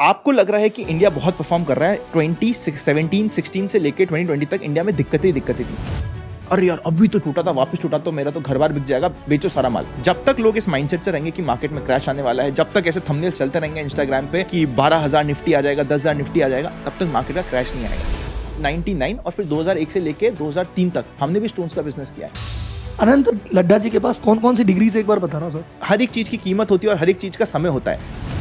आपको लग रहा है कि इंडिया बहुत परफॉर्म कर रहा है ट्वेंटी सेवनटीन सिक्सटीन से लेकर ट्वेंटी ट्वेंटी तक इंडिया में दिक्कतें दिक्कतें थी अरे यार अभी तो टूटा था वापस टूटा तो मेरा तो घर बार बिक जाएगा बेचो सारा माल जब तक लोग इस माइंडसेट से रहेंगे कि मार्केट में क्रैश आने वाला है जब तक ऐसे थंबनेल चलते रहेंगे इंस्टाग्राम पे कि बारह हजार निफ्टी आ जाएगा दस हजार निफ्टी आ जाएगा तब तक मार्केट का क्रैश नहीं आएगा नाइनटी नाइन और फिर 2001 से लेके 2003 तक हमने भी स्टोन्स का बिजनेस किया है अनंत लड्डा जी के पास कौन कौन सी डिग्रीज एक बार बताना सर हर एक चीज की कीमत होती है और हर एक चीज का समय होता है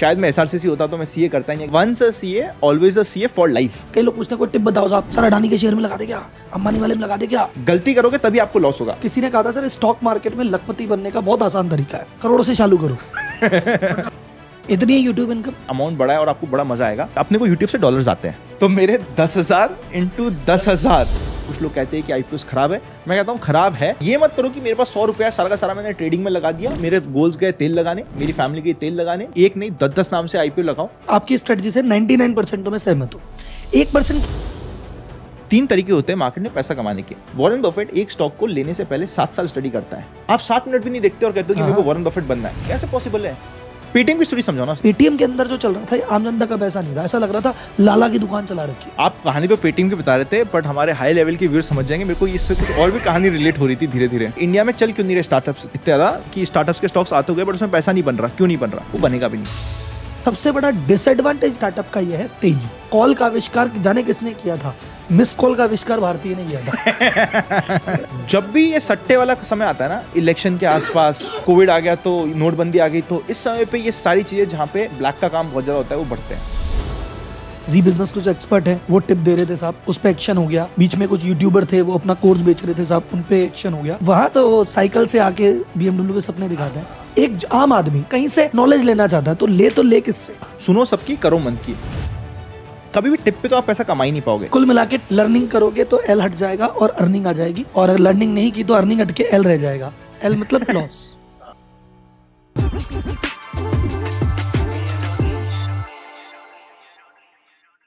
शायद मैं एस होता तो मैं सीए करता ही नहीं once a CA always a C for life कई लोग पूछते कोई टिप बताओ साहब सर अडानी के शेयर में लगा दे क्या अंबानी वाले में लगा दे क्या गलती करोगे तभी आपको लॉस होगा किसी ने कहा था सर स्टॉक मार्केट में लखपति बनने का बहुत आसान तरीका है करोड़ों से चालू करो इतनी यूट्यूब इनकम अमाउंट बड़ा है और आपको बड़ा मजा आएगा अपने को यूट्यूब से डॉलर आते हैं तो मेरे दस हजार इंटू दस हजार कुछ लोग कहते हैं कि आई खराब है मैं कहता हूँ खराब है ये मत करो कि मेरे पास सौ रुपया सारा का सारा मैंने ट्रेडिंग में लगा दिया मेरे गोल्स गए तेल लगाने मेरी फैमिली के तेल लगाने एक नहीं दस दस नाम से आईपीओ लगाओ आपकी स्ट्रेटजी से नाइनटी नाइन परसेंट में सहमत हूँ एक परसेंट तीन तरीके होते हैं मार्केट में पैसा कमाने के वॉरेन बफेट एक स्टॉक को लेने से पहले सात साल स्टडी करता है आप सात मिनट भी नहीं देखते और कहते हो कि मेरे को वॉरेन हाँ। बफेट बनना है कैसे पॉसिबल है पेटीएम की स्टोरी समझाना पेटीएम के अंदर जो चल रहा था आम जनता का पैसा नहीं था ऐसा लग रहा था लाला की दुकान चला रखी आप कहानी तो पेटीएम की बता रहे थे बट हमारे हाई लेवल के व्यूअर समझ जाएंगे मेरे को इस पर कुछ और भी कहानी रिलेट हो रही थी धीरे धीरे इंडिया में चल क्यों नहीं रहे स्टार्टअप इतने ज़्यादा कि स्टार्टअप्स के स्टॉक्स आते हुए बट उसमें पैसा नहीं बन रहा क्यों नहीं बन रहा वो बनेगा भी नहीं सबसे बड़ा डिसएडवांटेज स्टार्टअप का यह है तेजी कॉल का आविष्कार जाने किसने किया था मिस कॉल का आविष्कार भारतीय ने किया था जब भी ये सट्टे वाला समय आता है ना इलेक्शन के आसपास कोविड आ गया तो नोटबंदी आ गई तो इस समय पे ये सारी चीज़ें जहाँ पे ब्लैक का काम बहुत ज़्यादा होता है वो बढ़ते हैं जी बिजनेस कुछ एक्सपर्ट है वो टिप दे रहे थे साहब उस पर एक्शन हो गया बीच में कुछ यूट्यूबर थे वो अपना कोर्स बेच रहे थे साहब उन पे एक्शन हो गया वहाँ तो साइकिल से आके बीएमडब्ल्यू के सपने दिखाते हैं एक आम आदमी कहीं से नॉलेज लेना चाहता है तो ले तो ले किससे सुनो सबकी करो मन की कभी भी टिप पे तो आप पैसा कमाई नहीं पाओगे कुल मिला के लर्निंग करोगे तो एल हट जाएगा और अर्निंग आ जाएगी और अगर लर्निंग नहीं की तो अर्निंग हटके एल रह जाएगा एल मतलब लॉस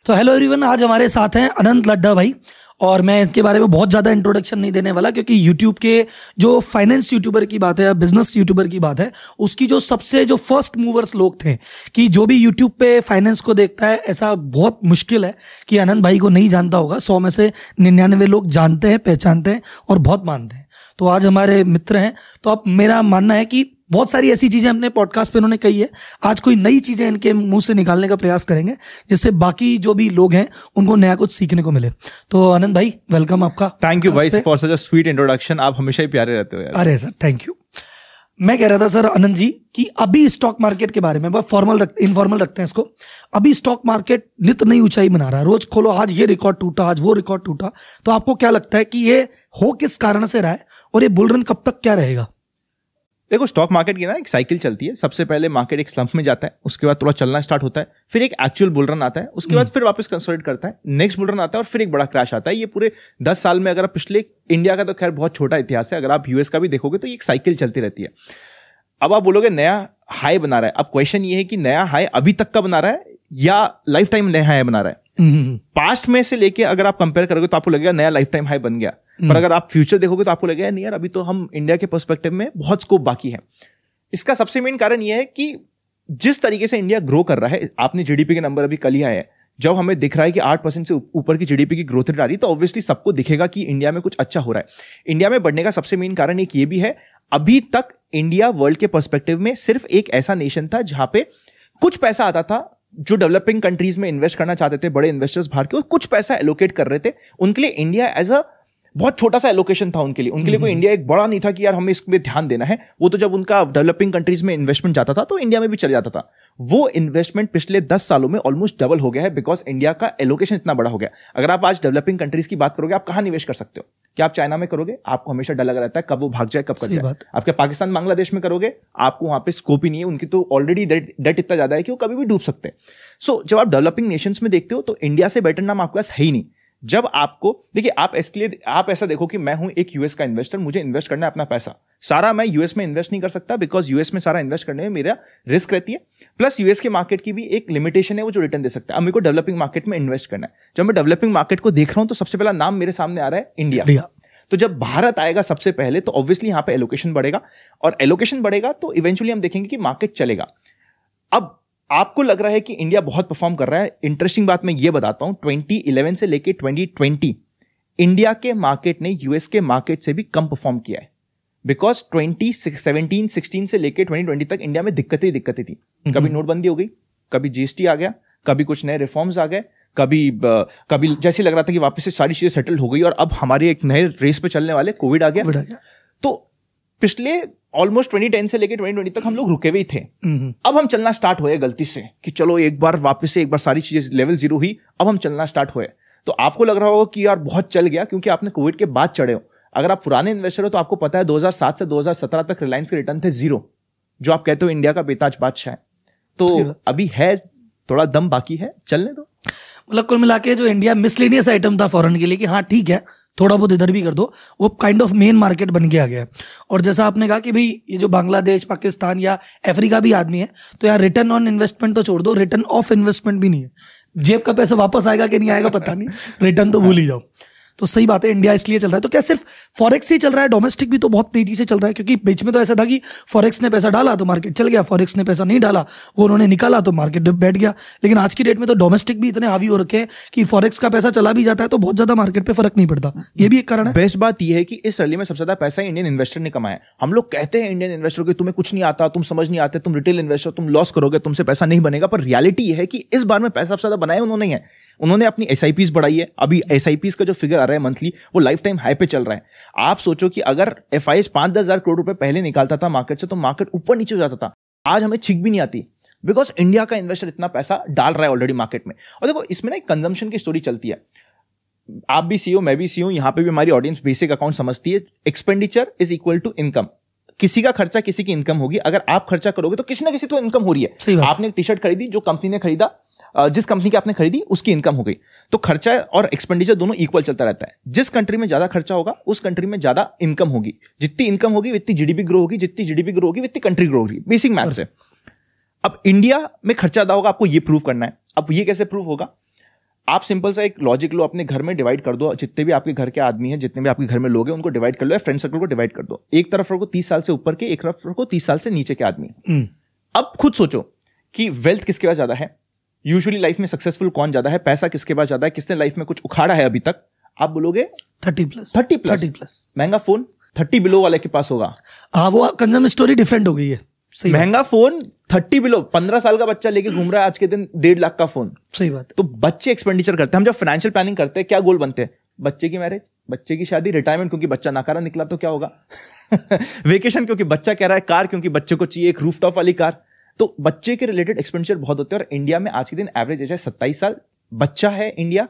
तो हेलो एवरीवन आज हमारे साथ हैं अनंत लड्डा भाई और मैं इसके बारे में बहुत ज़्यादा इंट्रोडक्शन नहीं देने वाला क्योंकि यूट्यूब के जो फाइनेंस यूट्यूबर की बात है या बिजनेस यूट्यूबर की बात है उसकी जो सबसे जो फर्स्ट मूवर्स लोग थे कि जो भी यूट्यूब पे फाइनेंस को देखता है ऐसा बहुत मुश्किल है कि आनंद भाई को नहीं जानता होगा सौ में से निन्यानवे लोग जानते हैं पहचानते हैं और बहुत मानते हैं तो आज हमारे मित्र हैं तो अब मेरा मानना है कि बहुत सारी ऐसी चीजें हमने पॉडकास्ट पे उन्होंने कही है आज कोई नई चीजें इनके मुंह से निकालने का प्रयास करेंगे जिससे बाकी जो भी लोग हैं उनको नया कुछ सीखने को मिले तो आनंद भाई वेलकम आपका थैंक यू भाई for such a sweet introduction आप हमेशा ही प्यारे रहते हो अरे सर थैंक यू मैं कह रहा था सर आनंद जी कि अभी स्टॉक मार्केट के बारे में बहुत फॉर्मल रख इनफॉर्मल रखते हैं इसको अभी स्टॉक मार्केट नित नई ऊंचाई बना रहा है रोज खोलो आज ये रिकॉर्ड टूटा आज वो रिकॉर्ड टूटा तो आपको क्या लगता है कि ये हो किस कारण से रहा है और ये बुलरन कब तक क्या रहेगा देखो स्टॉक मार्केट की ना एक साइकिल चलती है सबसे पहले मार्केट एक स्लंप में जाता है उसके बाद थोड़ा चलना स्टार्ट होता है फिर एक एक्चुअल बुलरन आता है उसके बाद हम्म। फिर वापस कंसोलिडेट करता है नेक्स्ट बुलरन आता है और फिर एक बड़ा क्रैश आता है ये पूरे दस साल में अगर आप पिछले इंडिया का तो खैर बहुत छोटा इतिहास है अगर आप यूएस का भी देखोगे तो ये एक साइकिल चलती रहती है अब आप बोलोगे नया हाई बना रहा है अब क्वेश्चन ये है कि नया हाई अभी तक का बना रहा है या लाइफ टाइम नया हाई बना रहा है पास्ट mm-hmm. में से लेके अगर आप कंपेयर करोगे तो आपको लगेगा नया लाइफ टाइम हाई बन गया mm-hmm. पर अगर आप फ्यूचर देखोगे तो आपको लगेगा नहीं यार अभी तो हम इंडिया के पर्सपेक्टिव में बहुत स्कोप बाकी है इसका सबसे मेन कारण यह है कि जिस तरीके से इंडिया ग्रो कर रहा है आपने जीडीपी के नंबर अभी कल ही आए हैं जब हमें दिख रहा है कि आठ परसेंट से ऊपर की जीडीपी की ग्रोथ रेट आ रही है तो ऑब्वियसली सबको दिखेगा कि इंडिया में कुछ अच्छा हो रहा है इंडिया में बढ़ने का सबसे मेन कारण एक ये भी है अभी तक इंडिया वर्ल्ड के पर्सपेक्टिव में सिर्फ एक ऐसा नेशन था जहां पे कुछ पैसा आता था जो डेवलपिंग कंट्रीज में इन्वेस्ट करना चाहते थे बड़े इन्वेस्टर्स बाहर के कुछ पैसा एलोकेट कर रहे थे उनके लिए इंडिया एज अ बहुत छोटा सा एलोकेशन था उनके लिए उनके लिए कोई इंडिया हम्म। एक बड़ा नहीं था कि यार हमें इस पर ध्यान देना है वो तो जब उनका डेवलपिंग कंट्रीज में इन्वेस्टमेंट जाता था तो इंडिया में भी चल जाता था वो इन्वेस्टमेंट पिछले दस सालों में ऑलमोस्ट डबल हो गया है बिकॉज इंडिया का एलोकेशन इतना बड़ा हो गया अगर आप आज डेवलपिंग कंट्रीज की बात करोगे आप कहाँ निवेश कर सकते हो क्या आप चाइना में करोगे आपको हमेशा डर लगा रहता है कब वो भाग जाए कब कर जाए आपके पाकिस्तान बांग्लादेश में करोगे आपको वहां पे स्कोप ही नहीं है उनकी तो ऑलरेडी डेट इतना ज्यादा है कि वो कभी भी डूब सकते हैं सो so, जब आप डेवलपिंग नेशंस में देखते हो तो इंडिया से बेटर नाम आपके पास है ही नहीं जब आपको देखिए आप इसके लिए आप ऐसा देखो कि मैं हूं एक यूएस का इन्वेस्टर मुझे इन्वेस्ट करना है अपना पैसा सारा मैं यूएस में इन्वेस्ट नहीं कर सकता बिकॉज यूएस में सारा इन्वेस्ट करने में मेरा रिस्क रहती है प्लस यूएस के मार्केट की भी एक लिमिटेशन है वो जो रिटर्न दे सकता है अब मेरे को डेवलपिंग मार्केट में इन्वेस्ट करना है जब मैं डेवलपिंग मार्केट को देख रहा हूं तो सबसे पहला नाम मेरे सामने आ रहा है इंडिया, तो जब भारत आएगा सबसे पहले तो ऑब्वियसली यहां पे एलोकेशन बढ़ेगा और एलोकेशन बढ़ेगा तो इवेंचुअली हम देखेंगे कि मार्केट चलेगा अब आपको लग रहा है कि इंडिया बहुत परफॉर्म कर रहा है इंटरेस्टिंग बात मैं ये बताता हूं 2011 से लेकर 2020 इंडिया के मार्केट ने यूएस के मार्केट से भी कम परफॉर्म किया है बिकॉज ट्वेंटी सेवनटीन सिक्सटीन से लेकर ट्वेंटी ट्वेंटी तक इंडिया में दिक्कतें ही दिक्कतें थी हम्म। कभी नोटबंदी हो गई कभी जीएसटी आ गया कभी कुछ नए रिफॉर्म्स आ गए कभी कभी जैसे लग रहा था कि वापस से सारी चीजें सेटल हो गई और अब हमारे एक नए रेस पे चलने वाले कोविड आ गया तो पिछले ऑलमोस्ट 2010 से लेके 2020 तक हम लोग रुके हुए थे हम्म। अब हम चलना स्टार्ट हुए गलती से कि चलो एक बार वापस से एक बार सारी चीजें लेवल जीरो हुई अब हम चलना स्टार्ट हुए तो आपको लग रहा होगा कि यार बहुत चल गया क्योंकि आपने कोविड के बाद चढ़े हो अगर आप पुराने इन्वेस्टर हो तो आपको पता है 2007 से 2017 तक रिलायंस के रिटर्न थे जीरो जो आप कहते हो इंडिया का बेताज बादशाह है तो अभी है थोड़ा दम बाकी है चलने दो मतलब कुल मिला के जो इंडिया मिसलेनियस आइटम था फॉरन के लिए कि हाँ ठीक है थोड़ा बहुत इधर भी कर दो वो काइंड ऑफ मेन मार्केट बन के आ गया है और जैसा आपने कहा कि भाई ये जो बांग्लादेश पाकिस्तान या अफ्रीका भी आदमी है तो यार रिटर्न ऑन इन्वेस्टमेंट तो छोड़ दो रिटर्न ऑफ इन्वेस्टमेंट भी नहीं है जेब का पैसा वापस आएगा कि नहीं आएगा पता नहीं रिटर्न तो भूल ही जाओ तो सही बात है इंडिया इसलिए चल रहा है तो क्या सिर्फ फॉरेक्स ही चल रहा है डोमेस्टिक भी तो बहुत तेजी से चल रहा है क्योंकि बीच में तो ऐसा था कि फॉरेक्स ने पैसा डाला तो मार्केट चल गया फॉरेक्स ने पैसा नहीं डाला वो उन्होंने निकाला तो मार्केट बैठ गया लेकिन आज की डेट में तो डोमेस्टिक भी इतने हावी हो रखे हैं कि फॉरेक्स का पैसा चला भी जाता है तो बहुत ज्यादा मार्केट पर फर्क नहीं पड़ता ये भी एक कारण है बेस्ट बात यह है कि इस रैली में सबसे ज्यादा पैसा इंडियन इन्वेस्टर ने कमाया हम लोग कहते हैं इंडियन इन्वेस्टर को तुम्हें कुछ नहीं आता तुम समझ नहीं आते तुम रिटेल इन्वेस्टर तुम लॉस करोगे तुमसे पैसा नहीं बनेगा पर रियलिटी है कि इस बार में पैसा सबसे ज्यादा बनाया उन्होंने उन्होंने अपनी एस बढ़ाई है अभी एस का जो फिगर आ रहा है मंथली वो लाइफ टाइम हाई पे चल रहा है आप सोचो कि अगर एफ आई पांच दस हजार करोड़ रुपए पहले निकालता था मार्केट से तो मार्केट ऊपर नीचे हो जाता था आज हमें छिक भी नहीं आती बिकॉज इंडिया का इन्वेस्टर इतना पैसा डाल रहा है ऑलरेडी मार्केट में और देखो इसमें ना एक कंजम्पशन की स्टोरी चलती है आप भी सीओ e मैं भी सीओ e यहाँ पे भी हमारी ऑडियंस बेसिक अकाउंट समझती है expenditure is equal to income किसी का खर्चा किसी की इनकम होगी अगर आप खर्चा करोगे तो किसी ना किसी तो इनकम हो रही है आपने एक टी शर्ट खरीदी जो कंपनी ने खरीदा जिस कंपनी की आपने खरीदी उसकी इनकम हो गई तो खर्चा और एक्सपेंडिचर दोनों इक्वल चलता रहता है जिस कंट्री में ज्यादा खर्चा होगा उस कंट्री में ज्यादा इनकम होगी जितनी इनकम होगी उतनी जीडीपी ग्रो होगी जितनी जीडीपी ग्रो होगी उतनी कंट्री ग्रो होगी बेसिक मैथ से अब इंडिया में खर्चा ज्यादा होगा आपको ये प्रूव करना है अब ये कैसे प्रूफ होगा आप सिंपल सा एक लॉजिक लो अपने घर में डिवाइड कर दो जितने भी आपके घर के आदमी हैं जितने भी आपके घर में लोग हैं उनको डिवाइड कर लो या फ्रेंड सर्कल को डिवाइड कर दो एक तरफ रखो तीस साल से ऊपर के एक तरफ रखो तीस साल से नीचे के आदमी हम्म। अब खुद सोचो कि वेल्थ किसके पास ज्यादा है यूजुअली लाइफ में सक्सेसफुल कौन ज्यादा है पैसा किसके पास ज्यादा है किसने लाइफ में कुछ उखाड़ा है अभी तक आप बोलोगे thirty plus thirty plus thirty plus महंगा फोन थर्टी बिलो वाले के पास होगा हाँ वो कंजम स्टोरी डिफरेंट हो गई है सही महंगा फोन थर्टी बिलो पंद्रह साल का बच्चा लेके घूम रहा है आज के दिन डेढ़ लाख का फोन सही बात तो बच्चे एक्सपेंडिचर करते हैं हम जब फाइनेंशियल प्लानिंग करते हैं क्या गोल बनते हैं बच्चे की मैरिज बच्चे की शादी रिटायरमेंट क्योंकि बच्चा नाकारा निकला तो क्या होगा वेकेशन क्योंकि बच्चा कह रहा है कार क्योंकि बच्चे को चाहिए एक रूफटॉप वाली कार तो बच्चे के रिलेटेड एक्सपेंडिचर बहुत होते हैं और इंडिया में आज के दिन एवरेज एज है सत्ताईस साल बच्चा है इंडिया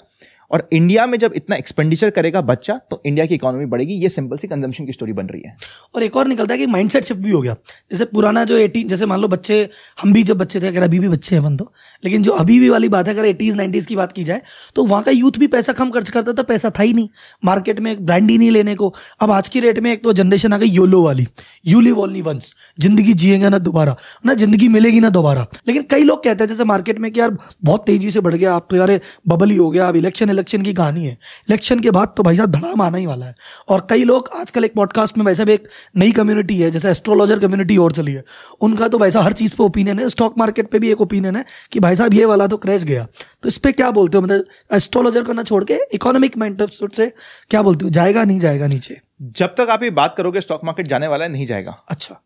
और इंडिया में जब इतना एक्सपेंडिचर करेगा बच्चा तो इंडिया की इकोनॉमी बढ़ेगी ये सिंपल सी कंजम्पशन की स्टोरी बन रही है और एक और निकलता है कि माइंडसेट शिफ्ट भी हो गया जैसे पुराना जो एटीन जैसे मान लो बच्चे हम भी जब बच्चे थे अगर अभी भी बच्चे हैं बन तो लेकिन जो अभी भी वाली बात है अगर एटीज़ नाइनटीज की बात की जाए तो वहाँ का यूथ भी पैसा कम खर्च करता था पैसा था ही नहीं मार्केट में ब्रांड ही नहीं लेने को अब आज की रेट में एक तो जनरेशन आ गई योलो वाली यू लिव ओनली वंस जिंदगी जिएगा ना दोबारा ना जिंदगी मिलेगी ना दोबारा लेकिन कई लोग कहते हैं जैसे मार्केट में कि यार बहुत तेजी से बढ़ गया आप तो यार बबल ही हो गया अब इलेक्शन इलेक्शन की कहानी है इलेक्शन के बाद तो भाई साहब धड़ाम आना ही वाला है और कई लोग आजकल एक पॉडकास्ट में वैसे भी एक नई कम्युनिटी है जैसे एस्ट्रोलॉजर कम्युनिटी और चली है उनका तो भाई साहब हर चीज़ पर ओपिनियन है स्टॉक मार्केट पर भी एक ओपिनियन है कि भाई साहब ये वाला तो क्रैश गया तो इस पर क्या बोलते हो मतलब एस्ट्रोलॉजर को ना छोड़ के इकोनॉमिक मेंटल से क्या बोलते हो जाएगा नहीं जाएगा नीचे जब तक आप ये बात करोगे स्टॉक मार्केट जाने वाला है नहीं जाएगा अच्छा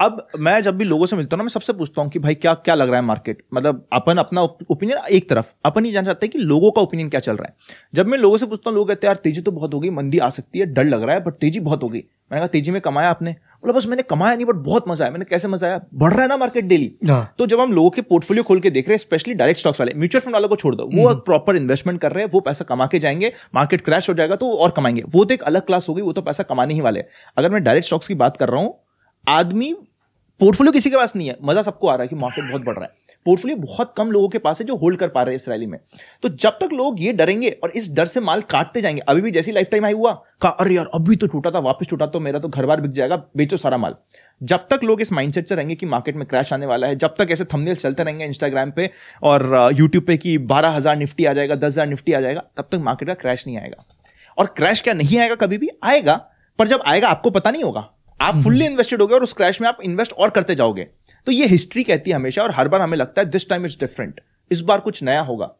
अब मैं जब भी लोगों से मिलता हूँ ना मैं सबसे पूछता हूँ कि भाई क्या क्या लग रहा है मार्केट मतलब अपन अपना ओपिनियन एक तरफ अपन ही जान चाहते हैं कि लोगों का ओपिनियन क्या चल रहा है जब मैं लोगों से पूछता हूँ लोग कहते हैं यार तेजी तो बहुत हो गई मंदी आ सकती है डर लग रहा है बट तेजी बहुत हो गई मैंने कहा तेजी में कमाया आपने बोला बस मैंने कमाया नहीं बट बहुत मजा आया मैंने कैसे मजा आया बढ़ रहा है ना मार्केट हाँ। डेली तो जब हम लोगों के पोर्टफोलियो खोल के देख रहे हैं स्पेशली डायरेक्ट स्टॉक्स वाले म्यूचुअल फंड वालों को छोड़ दो वो प्रॉपर हम्म। इन्वेस्टमेंट कर रहे हैं वो पैसा कमा के जाएंगे मार्केट क्रैश हो जाएगा तो और कमाएंगे वो तो एक अलग क्लास होगी वो तो पैसा कमाने ही वाले अगर मैं डायरेक्ट स्टॉक्स की बात कर रहा हूँ आदमी पोर्टफोलियो किसी के पास नहीं है मजा सबको आ रहा है कि मार्केट बहुत बढ़ रहा है पोर्टफोलियो बहुत कम लोगों के पास है जो होल्ड कर पा रहे हैं इस रैली में तो जब तक लोग ये डरेंगे और इस डर से माल काटते जाएंगे अभी भी जैसी लाइफ टाइम आई हुआ कहा अरे यार अभी तो टूटा था वापस टूटा तो मेरा तो घर बार बिक जाएगा बेचो सारा माल जब तक लोग इस माइंडसेट से रहेंगे कि मार्केट में क्रैश आने वाला है जब तक ऐसे थंबनेल्स चलते रहेंगे इंस्टाग्राम पे और यूट्यूब uh, पे कि बारह हजार निफ्टी आ जाएगा दस हजार निफ्टी आ जाएगा तब तक मार्केट का क्रैश नहीं आएगा और क्रैश क्या नहीं आएगा कभी भी आएगा पर जब आएगा आपको पता नहीं होगा आप फुल्ली हम्म। इन्वेस्टेड हो गए और उस क्रैश में आप इन्वेस्ट और करते जाओगे तो ये हिस्ट्री कहती है हमेशा और हर बार हमें लगता है दिस टाइम इज डिफरेंट इस बार कुछ नया होगा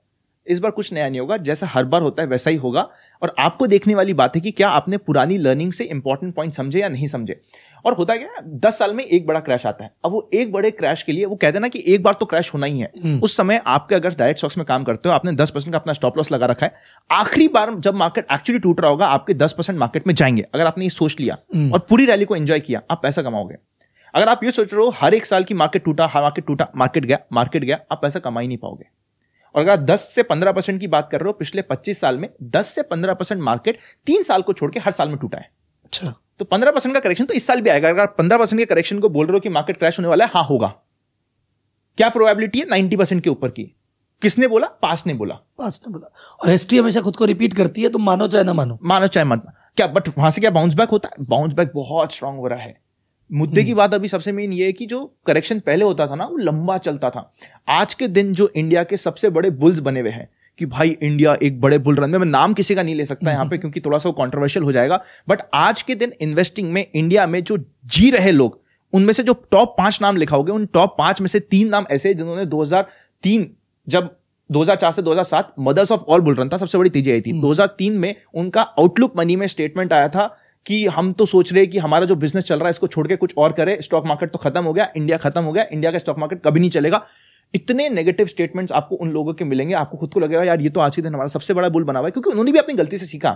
इस बार कुछ नया नहीं होगा जैसा हर बार होता है वैसा ही होगा और आपको देखने वाली बात है कि क्या आपने पुरानी लर्निंग से इंपॉर्टेंट पॉइंट समझे या नहीं समझे और होता क्या दस साल में एक बड़ा क्रैश आता है अब वो एक बड़े क्रैश के लिए वो कहते ना कि एक बार तो क्रैश होना ही है हम्म। उस समय आपके अगर डायरेक्ट स्टॉक्स में काम करते हो आपने दस परसेंट का अपना स्टॉप लॉस लगा रखा है आखिरी बार जब मार्केट एक्चुअली टूट रहा होगा आपके दस परसेंट मार्केट में जाएंगे अगर आपने ये सोच लिया हम्म। और पूरी रैली को एंजॉय किया आप पैसा कमाओगे अगर आप ये सोच रहे हो हर एक साल की मार्केट टूटा हर मार्केट टूटा मार्केट गया मार्केट गया आप पैसा कमा ही नहीं पाओगे और अगर दस से पंद्रह परसेंट की बात कर रहे हो पिछले पच्चीस साल में दस से पंद्रह परसेंट मार्केट तीन साल को छोड़ के हर साल में टूटा है अच्छा तो पंद्रह परसेंट का करेक्शन तो इस साल भी आएगा अगर पंद्रह परसेंट के करेक्शन को बोल रहे हो कि मार्केट क्रैश होने वाला है हाँ होगा क्या प्रोबेबिलिटी है नाइनटी परसेंट के ऊपर की किसने बोला पास ने बोला पास ने बोला और हिस्ट्री हमेशा खुद को रिपीट करती है तो मानो चाहे ना मानो मानो चाहे मत क्या बट वहां से क्या बाउंस बैक होता है बाउंस बैक बहुत स्ट्रांग हो रहा है मुद्दे की हम्म। बात अभी सबसे मेन ये है कि जो करेक्शन पहले होता था ना वो लंबा चलता था आज के दिन जो इंडिया के सबसे बड़े बुल्स बने हुए हैं कि भाई इंडिया एक बड़े बुल रन में मैं नाम किसी का नहीं ले सकता यहाँ पे हम्म। क्योंकि थोड़ा सा कॉन्ट्रोवर्शियल हो जाएगा बट आज के दिन इन्वेस्टिंग में इंडिया में जो जी रहे लोग उनमें से जो टॉप पांच नाम लिखा होगा उन टॉप पांच में से तीन नाम ऐसे जिन्होंने दो जब दो से दो मदर्स ऑफ ऑल रन था सबसे बड़ी तेजी आई थी हम्म। दो में उनका आउटलुक मनी में स्टेटमेंट आया था कि हम तो सोच रहे हैं कि हमारा जो बिजनेस चल रहा है इसको छोड़ के कुछ और करें स्टॉक मार्केट तो खत्म हो गया इंडिया खत्म हो गया इंडिया का स्टॉक मार्केट कभी नहीं चलेगा इतने नेगेटिव स्टेटमेंट्स आपको उन लोगों के मिलेंगे आपको खुद को लगेगा यार ये तो आज के दिन हमारा सबसे बड़ा बुल बना हुआ है क्योंकि उन्होंने भी अपनी गलती से सीखा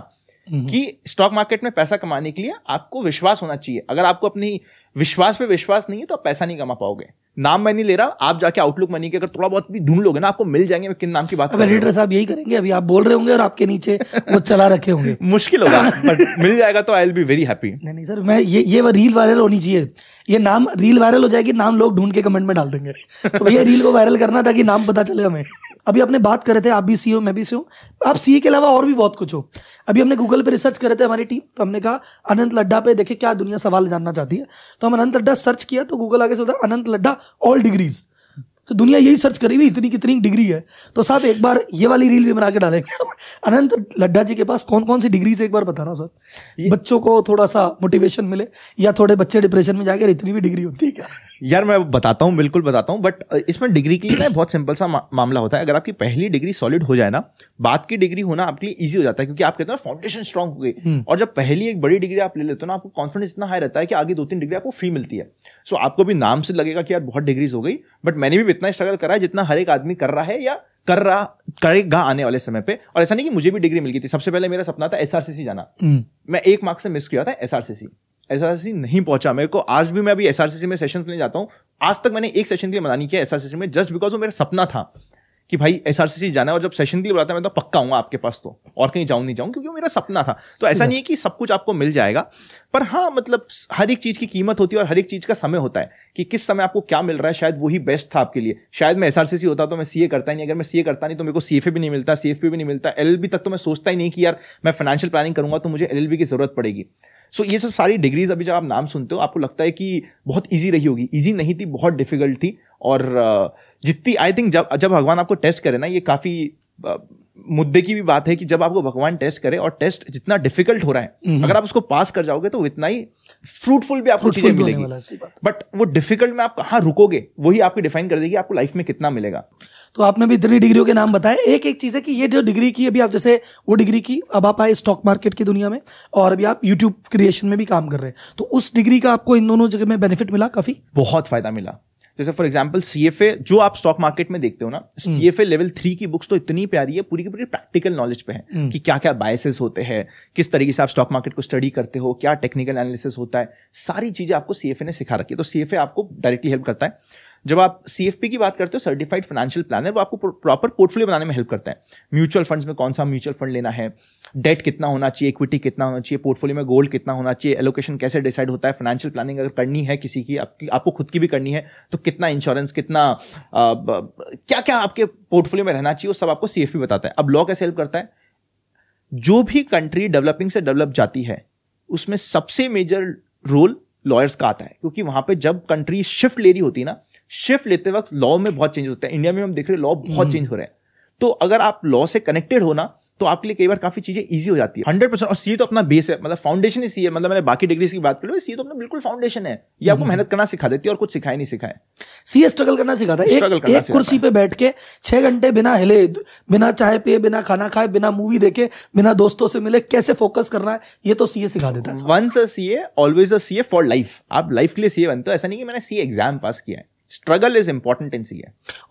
हम्म। कि स्टॉक मार्केट में पैसा कमाने के लिए आपको विश्वास होना चाहिए अगर आपको अपनी विश्वास पे विश्वास नहीं है तो आप पैसा नहीं कमा पाओगे नाम मैं नहीं ले रहा आप जाके आउटलुक मनी के अगर थोड़ा बहुत भी ढूंढ लोगे ना आपको मिल जाएंगे मैं किन नाम की बात अब एडिटर साहब यही करेंगे अभी आप बोल रहे होंगे और आपके नीचे वो चला रखे होंगे मुश्किल होगा बट मिल जाएगा तो I will be very happy नहीं नहीं सर मैं ये ये रील वायरल होनी चाहिए ये नाम रील वायरल हो जाएगी नाम लोग ढूंढ के कमेंट में डाल देंगे तो भैया रील को वायरल करना ताकि नाम पता चले हमें अभी आपने बात करे थे आप भी सी हो मैं भी सी हूँ आप सी के अलावा और भी बहुत कुछ हो अभी हमने गूगल पर रिसर्च करे थे हमारी टीम तो हमने कहा अनंत लड्डा पे देखे क्या दुनिया सवाल जानना चाहती है तो हम अनंत लड्डा सर्च किया तो गूगल आगे सोचा अनंत लड्डा all degrees तो दुनिया यही सर्च करी हुई इतनी कितनी डिग्री है तो साहब एक बार ये वाली रील भी बना के डालेंगे अनंत लड्डा जी के पास कौन कौन सी डिग्री से एक बार बताना सर बच्चों को थोड़ा सा मोटिवेशन मिले या थोड़े बच्चे डिप्रेशन में जाकर इतनी भी डिग्री होती है क्या यार मैं बताता हूँ बिल्कुल बताता हूँ बट इसमें डिग्री के लिए ना बहुत सिंपल सा मा, मामला होता है अगर आपकी पहली डिग्री सॉलिड हो जाए ना बाद की डिग्री होना आपके लिए ईजी हो जाता है क्योंकि आप कहते हैं फाउंडेशन स्ट्रॉन्ग हो गई हम्म। और जब पहली एक बड़ी डिग्री आप ले लेते हो ना आपको कॉन्फिडेंस इतना हाई रहता है कि आगे दो तीन डिग्री आपको फ्री मिलती है सो आपको भी नाम से लगेगा कि यार बहुत डिग्रीज हो गई बट मैंने भी इतना स्ट्रगल कर रहा है जितना हर एक आदमी कर रहा है या कर रहा करेगा आने वाले समय पे और ऐसा नहीं कि मुझे भी डिग्री मिल गई थी सबसे पहले मेरा सपना था एसआरसीसी जाना हम्म। मैं एक मार्क्स से मिस किया था एसआरसीसी एसआरसीसी नहीं पहुंचा मेरे को आज भी मैं अभी एसआरसीसी में सेशंस नहीं जाता हूं आज तक मैंने एक सेशन के लिए मना नहीं किया एसआरसीसी में जस्ट बिकॉज वो मेरा सपना था कि भाई एस आर सी सी जाना है और जब सेशन के लिए बुलाता मैं तो पक्का हूँ आपके पास तो और कहीं जाऊँ नहीं जाऊँ क्योंकि वो मेरा सपना था तो ऐसा नहीं है कि सब कुछ आपको मिल जाएगा पर हाँ मतलब हर एक चीज़ की कीमत होती है और हर एक चीज़ का समय होता है कि किस समय आपको क्या मिल रहा है शायद वही बेस्ट था आपके लिए शायद मैं एस आर सी सी होता तो मैं सी ए करता नहीं अगर मैं सी करता नहीं तो मेरे को सी ए भी नहीं मिलता सी एफ पी भी नहीं मिलता एल एल तक तो मैं सोचता ही नहीं कि यार मैं फाइनेंशियल प्लानिंग करूंगा तो मुझे एल एल बी की ज़रूरत पड़ेगी सो ये सब सारी डिग्रीज अभी जब आप नाम सुनते हो आपको लगता है कि बहुत ईजी रही होगी ईजी नहीं थी बहुत डिफिकल्ट थी और जितनी आई थिंक जब जब भगवान आपको टेस्ट करे ना ये काफ़ी मुद्दे की भी बात है कि जब आपको भगवान टेस्ट करे और टेस्ट जितना डिफिकल्ट हो रहा है हम्म। अगर आप उसको पास कर जाओगे तो इतना ही फ्रूटफुल भी आपको चीजें मिलेगी बट वो डिफिकल्ट में आप कहाँ रुकोगे वही आपकी डिफाइन कर देगी आपको लाइफ में कितना मिलेगा तो आपने भी इतनी डिग्रियों के नाम बताए एक एक चीज है कि ये जो डिग्री की अभी आप जैसे वो डिग्री की अब आप आए स्टॉक मार्केट की दुनिया में और अभी आप यूट्यूब क्रिएशन में भी काम कर रहे हैं तो उस डिग्री का आपको इन दोनों जगह में बेनिफिट मिला काफी बहुत फायदा मिला जैसे for example C F A जो आप स्टॉक मार्केट में देखते हो ना C F A level three की बुक्स तो इतनी प्यारी है पूरी की पूरी प्रैक्टिकल नॉलेज पे है हम्म। कि क्या क्या बायसेस होते हैं किस तरीके से आप स्टॉक मार्केट को स्टडी करते हो क्या टेक्निकल एनालिसिस होता है सारी चीजें आपको सी एफ ए ने सिखा रखी है तो सी एफ ए आपको डायरेक्टली हेल्प करता है जब आप सीएफपी की बात करते हो सर्टिफाइड फाइनेंशियल प्लानर वो आपको प्रॉपर पोर्टफोलियो बनाने में हेल्प करता है म्यूचुअल फंड्स में कौन सा म्यूचुअल फंड लेना है डेट कितना होना चाहिए इक्विटी कितना होना चाहिए पोर्टफोलियो में गोल्ड कितना होना चाहिए एलोकेशन कैसे डिसाइड होता है फाइनेंशियल प्लानिंग अगर करनी है किसी की आपकी आपको खुद की भी करनी है तो कितना इंश्योरेंस कितना आ, ब, क्या क्या आपके पोर्टफोलियो में रहना चाहिए वो सब आपको सीएफपी बताता है अब लॉ कैसे हेल्प करता है जो भी कंट्री डेवलपिंग से डेवलप जाती है उसमें सबसे मेजर रोल लॉयर्स का आता है क्योंकि वहां पे जब कंट्री शिफ्ट ले रही होती है ना शिफ्ट लेते वक्त लॉ में बहुत चेंजेस होते हैं इंडिया में हम देख रहे हैं लॉ बहुत चेंज हम्म। हो रहे हैं तो अगर आप लॉ से कनेक्टेड हो ना तो आपके लिए कई बार काफी चीजें इजी हो जाती है हंड्रेड परसेंट और सी तो अपना बेस है मतलब फाउंडेशन ही सी है मतलब मैंने बाकी डिग्रीज की बात कर लो सी तो अपना बिल्कुल फाउंडेशन है ये आपको हम्म। मेहनत करना सिखा देती है और कुछ सिखाए नहीं सिखाए सी स्ट्रगल करना सिखाता है स्ट्रगल करना एक कुर्सी पे बैठ के छह घंटे बिना हिले बिना चाय पिए बिना खाना खाए बिना मूवी देखे बिना दोस्तों से मिले कैसे फोकस करना है ये तो सीए सिखा देता है once a CA always a CA for life आप लाइफ के लिए सीए बनते हो ऐसा नहीं कि मैंने सीए एग्जाम पास किया है struggle is important in C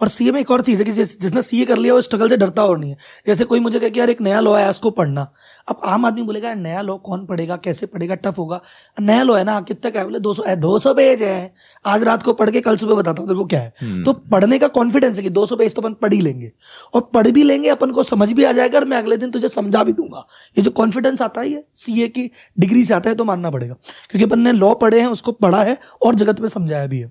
और सीए में एक और चीज़ है कि जिस जिसने सीए कर लिया वो स्ट्रगल से डरता और नहीं है जैसे कोई मुझे कहे कि यार एक नया लॉ आया उसको पढ़ना अब आम आदमी बोलेगा नया लॉ कौन पढ़ेगा कैसे पढ़ेगा टफ होगा नया लॉ है ना कितने का बोले दो सौ दो सौ पेज है आज रात को पढ़ के कल सुबह बताता हूँ तेरे को क्या है hmm. तो पढ़ने का कॉन्फिडेंस है कि दो सौ पेज तो अपन पढ़ ही लेंगे और पढ़ भी लेंगे अपन को समझ भी आ जाएगा और मैं अगले दिन तुझे समझा भी दूंगा ये जो कॉन्फिडेंस आता है सीए की डिग्री से आता है तो मानना पड़ेगा क्योंकि अपन ने लॉ पढ़े हैं उसको पढ़ा है और जगत में समझाया भी है